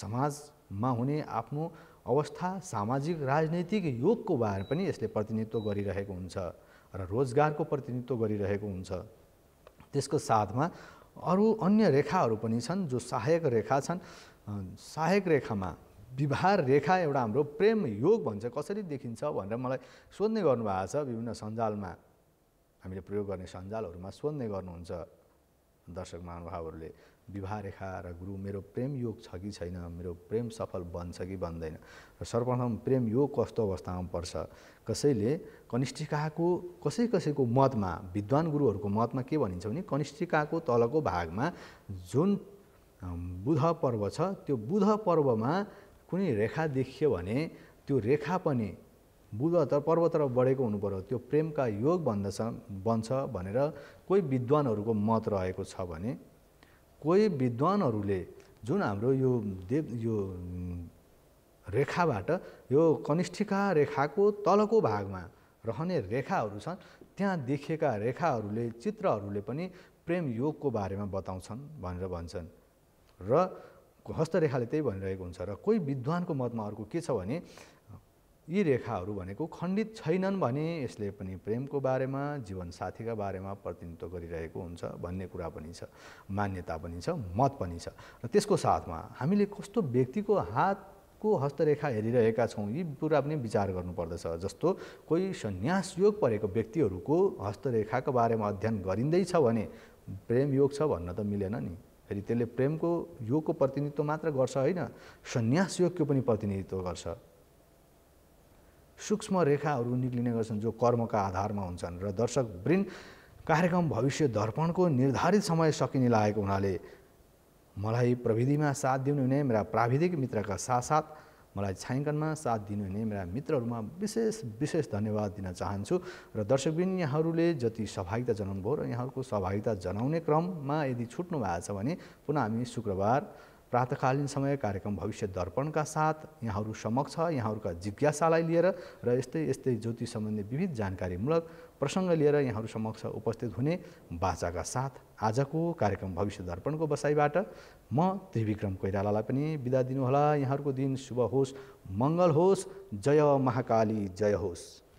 समाजमा हुने आफ्नो अवस्था सामाजिक राजनैतिक योगको बारे पनि यसले प्रतिनिधित्व गरिरहेको हुन्छ र रोजगारको प्रतिनिधित्व गरिरहेको हुन्छ त्यसको साथमा अरू अन्य रेखाहरू पनि छन् जो सहायक रेखा छन् सहायक रेखामा विवाह रेखा एउटा हाम्रो प्रेम योग भन्छ कसरी देखिन्छ भनेर मलाई सोध्ने गर्नुभएको छ विभिन्न सञ्जालमा हामीले प्रयोग गर्ने सञ्जालहरूमा सोध्ने गर्नुहुन्छ दर्शक महानुभावहरूले विवाह रेखा र गुरु मेरो प्रेम योग छ कि छैन मेरो प्रेम सफल बन्छ कि बन्दैन र सर्वप्रथम प्रेम योग कस्तो अवस्थामा पर्छ कसैले कनिष्ठिकाको कसै कसैको मतमा विद्वान गुरुहरूको मतमा के भनिन्छ भने कनिष्ठिकाको तलको भागमा जुन बुध पर्व छ त्यो बुध पर्वमा कुनै रेखा देखियो भने त्यो रेखा पनि बुध त पर्वतर्फ बढेको हुनु पर्यो त्यो प्रेमका योग भन्दछ बन्छ भनेर कोही विद्वानहरूको मत रहेको छ भने कोही विद्वानहरूले जुन हाम्रो यो देव यो रेखाबाट यो कनिष्ठिका रेखाको तलको भागमा रहने रेखाहरू छन् त्यहाँ देखिएका रेखाहरूले चित्रहरूले पनि प्रेम योगको बारेमा बताउँछन् भनेर भन्छन् र हस्तरेखाले त्यही भनिरहेको हुन्छ र कोही विद्वानको मतमा अर्को के छ भने यी रेखाहरू भनेको खण्डित छैनन् भने यसले पनि प्रेमको बारेमा जीवनसाथीका बारेमा प्रतिनिधित्व गरिरहेको हुन्छ भन्ने कुरा पनि छ मान्यता पनि छ मत पनि छ र त्यसको साथमा हामीले कस्तो व्यक्तिको हातको हस्तरेखा हेरिरहेका छौँ यी कुरा पनि विचार गर्नुपर्दछ जस्तो कोही सन्यास योग परेको व्यक्तिहरूको हस्तरेखाको बारेमा अध्ययन गरिँदैछ भने प्रेम योग छ भन्न त मिलेन नि फेरि त्यसले प्रेमको योगको प्रतिनिधित्व मात्र गर्छ होइन सन्यास योगको पनि प्रतिनिधित्व गर्छ सूक्ष्म रेखाहरू निक्लिने गर्छन् जो कर्मका आधारमा हुन्छन् र दर्शक ब्रिन कार्यक्रम भविष्य दर्पणको निर्धारित समय सकिने लागेको हुनाले मलाई प्रविधिमा साथ दिनुहुने मेरा प्राविधिक मित्रका साथसाथ मलाई छायाङ्कनमा साथ दिनुहुने मेरा मित्रहरूमा विशेष विशेष धन्यवाद दिन चाहन्छु र दर्शकबिन यहाँहरूले जति सहभागिता जनाउनुभयो र यहाँहरूको सहभागिता जनाउने क्रममा यदि छुट्नु भएको छ भने पुनः हामी शुक्रबार प्रातकालीन समय कार्यक्रम भविष्य दर्पणका साथ यहाँहरू समक्ष यहाँहरूका जिज्ञासालाई लिएर र यस्तै यस्तै ज्योतिष सम्बन्धी विविध जानकारीमूलक प्रसङ्ग लिएर यहाँहरू समक्ष उपस्थित हुने बाचाका साथ आजको कार्यक्रम भविष्य दर्पणको बसाइबाट म त्रिविक्रम कोइरालालाई पनि बिदा दिनुहोला यहाँहरूको दिन शुभ होस् मङ्गल होस् जय महाकाली जय होस्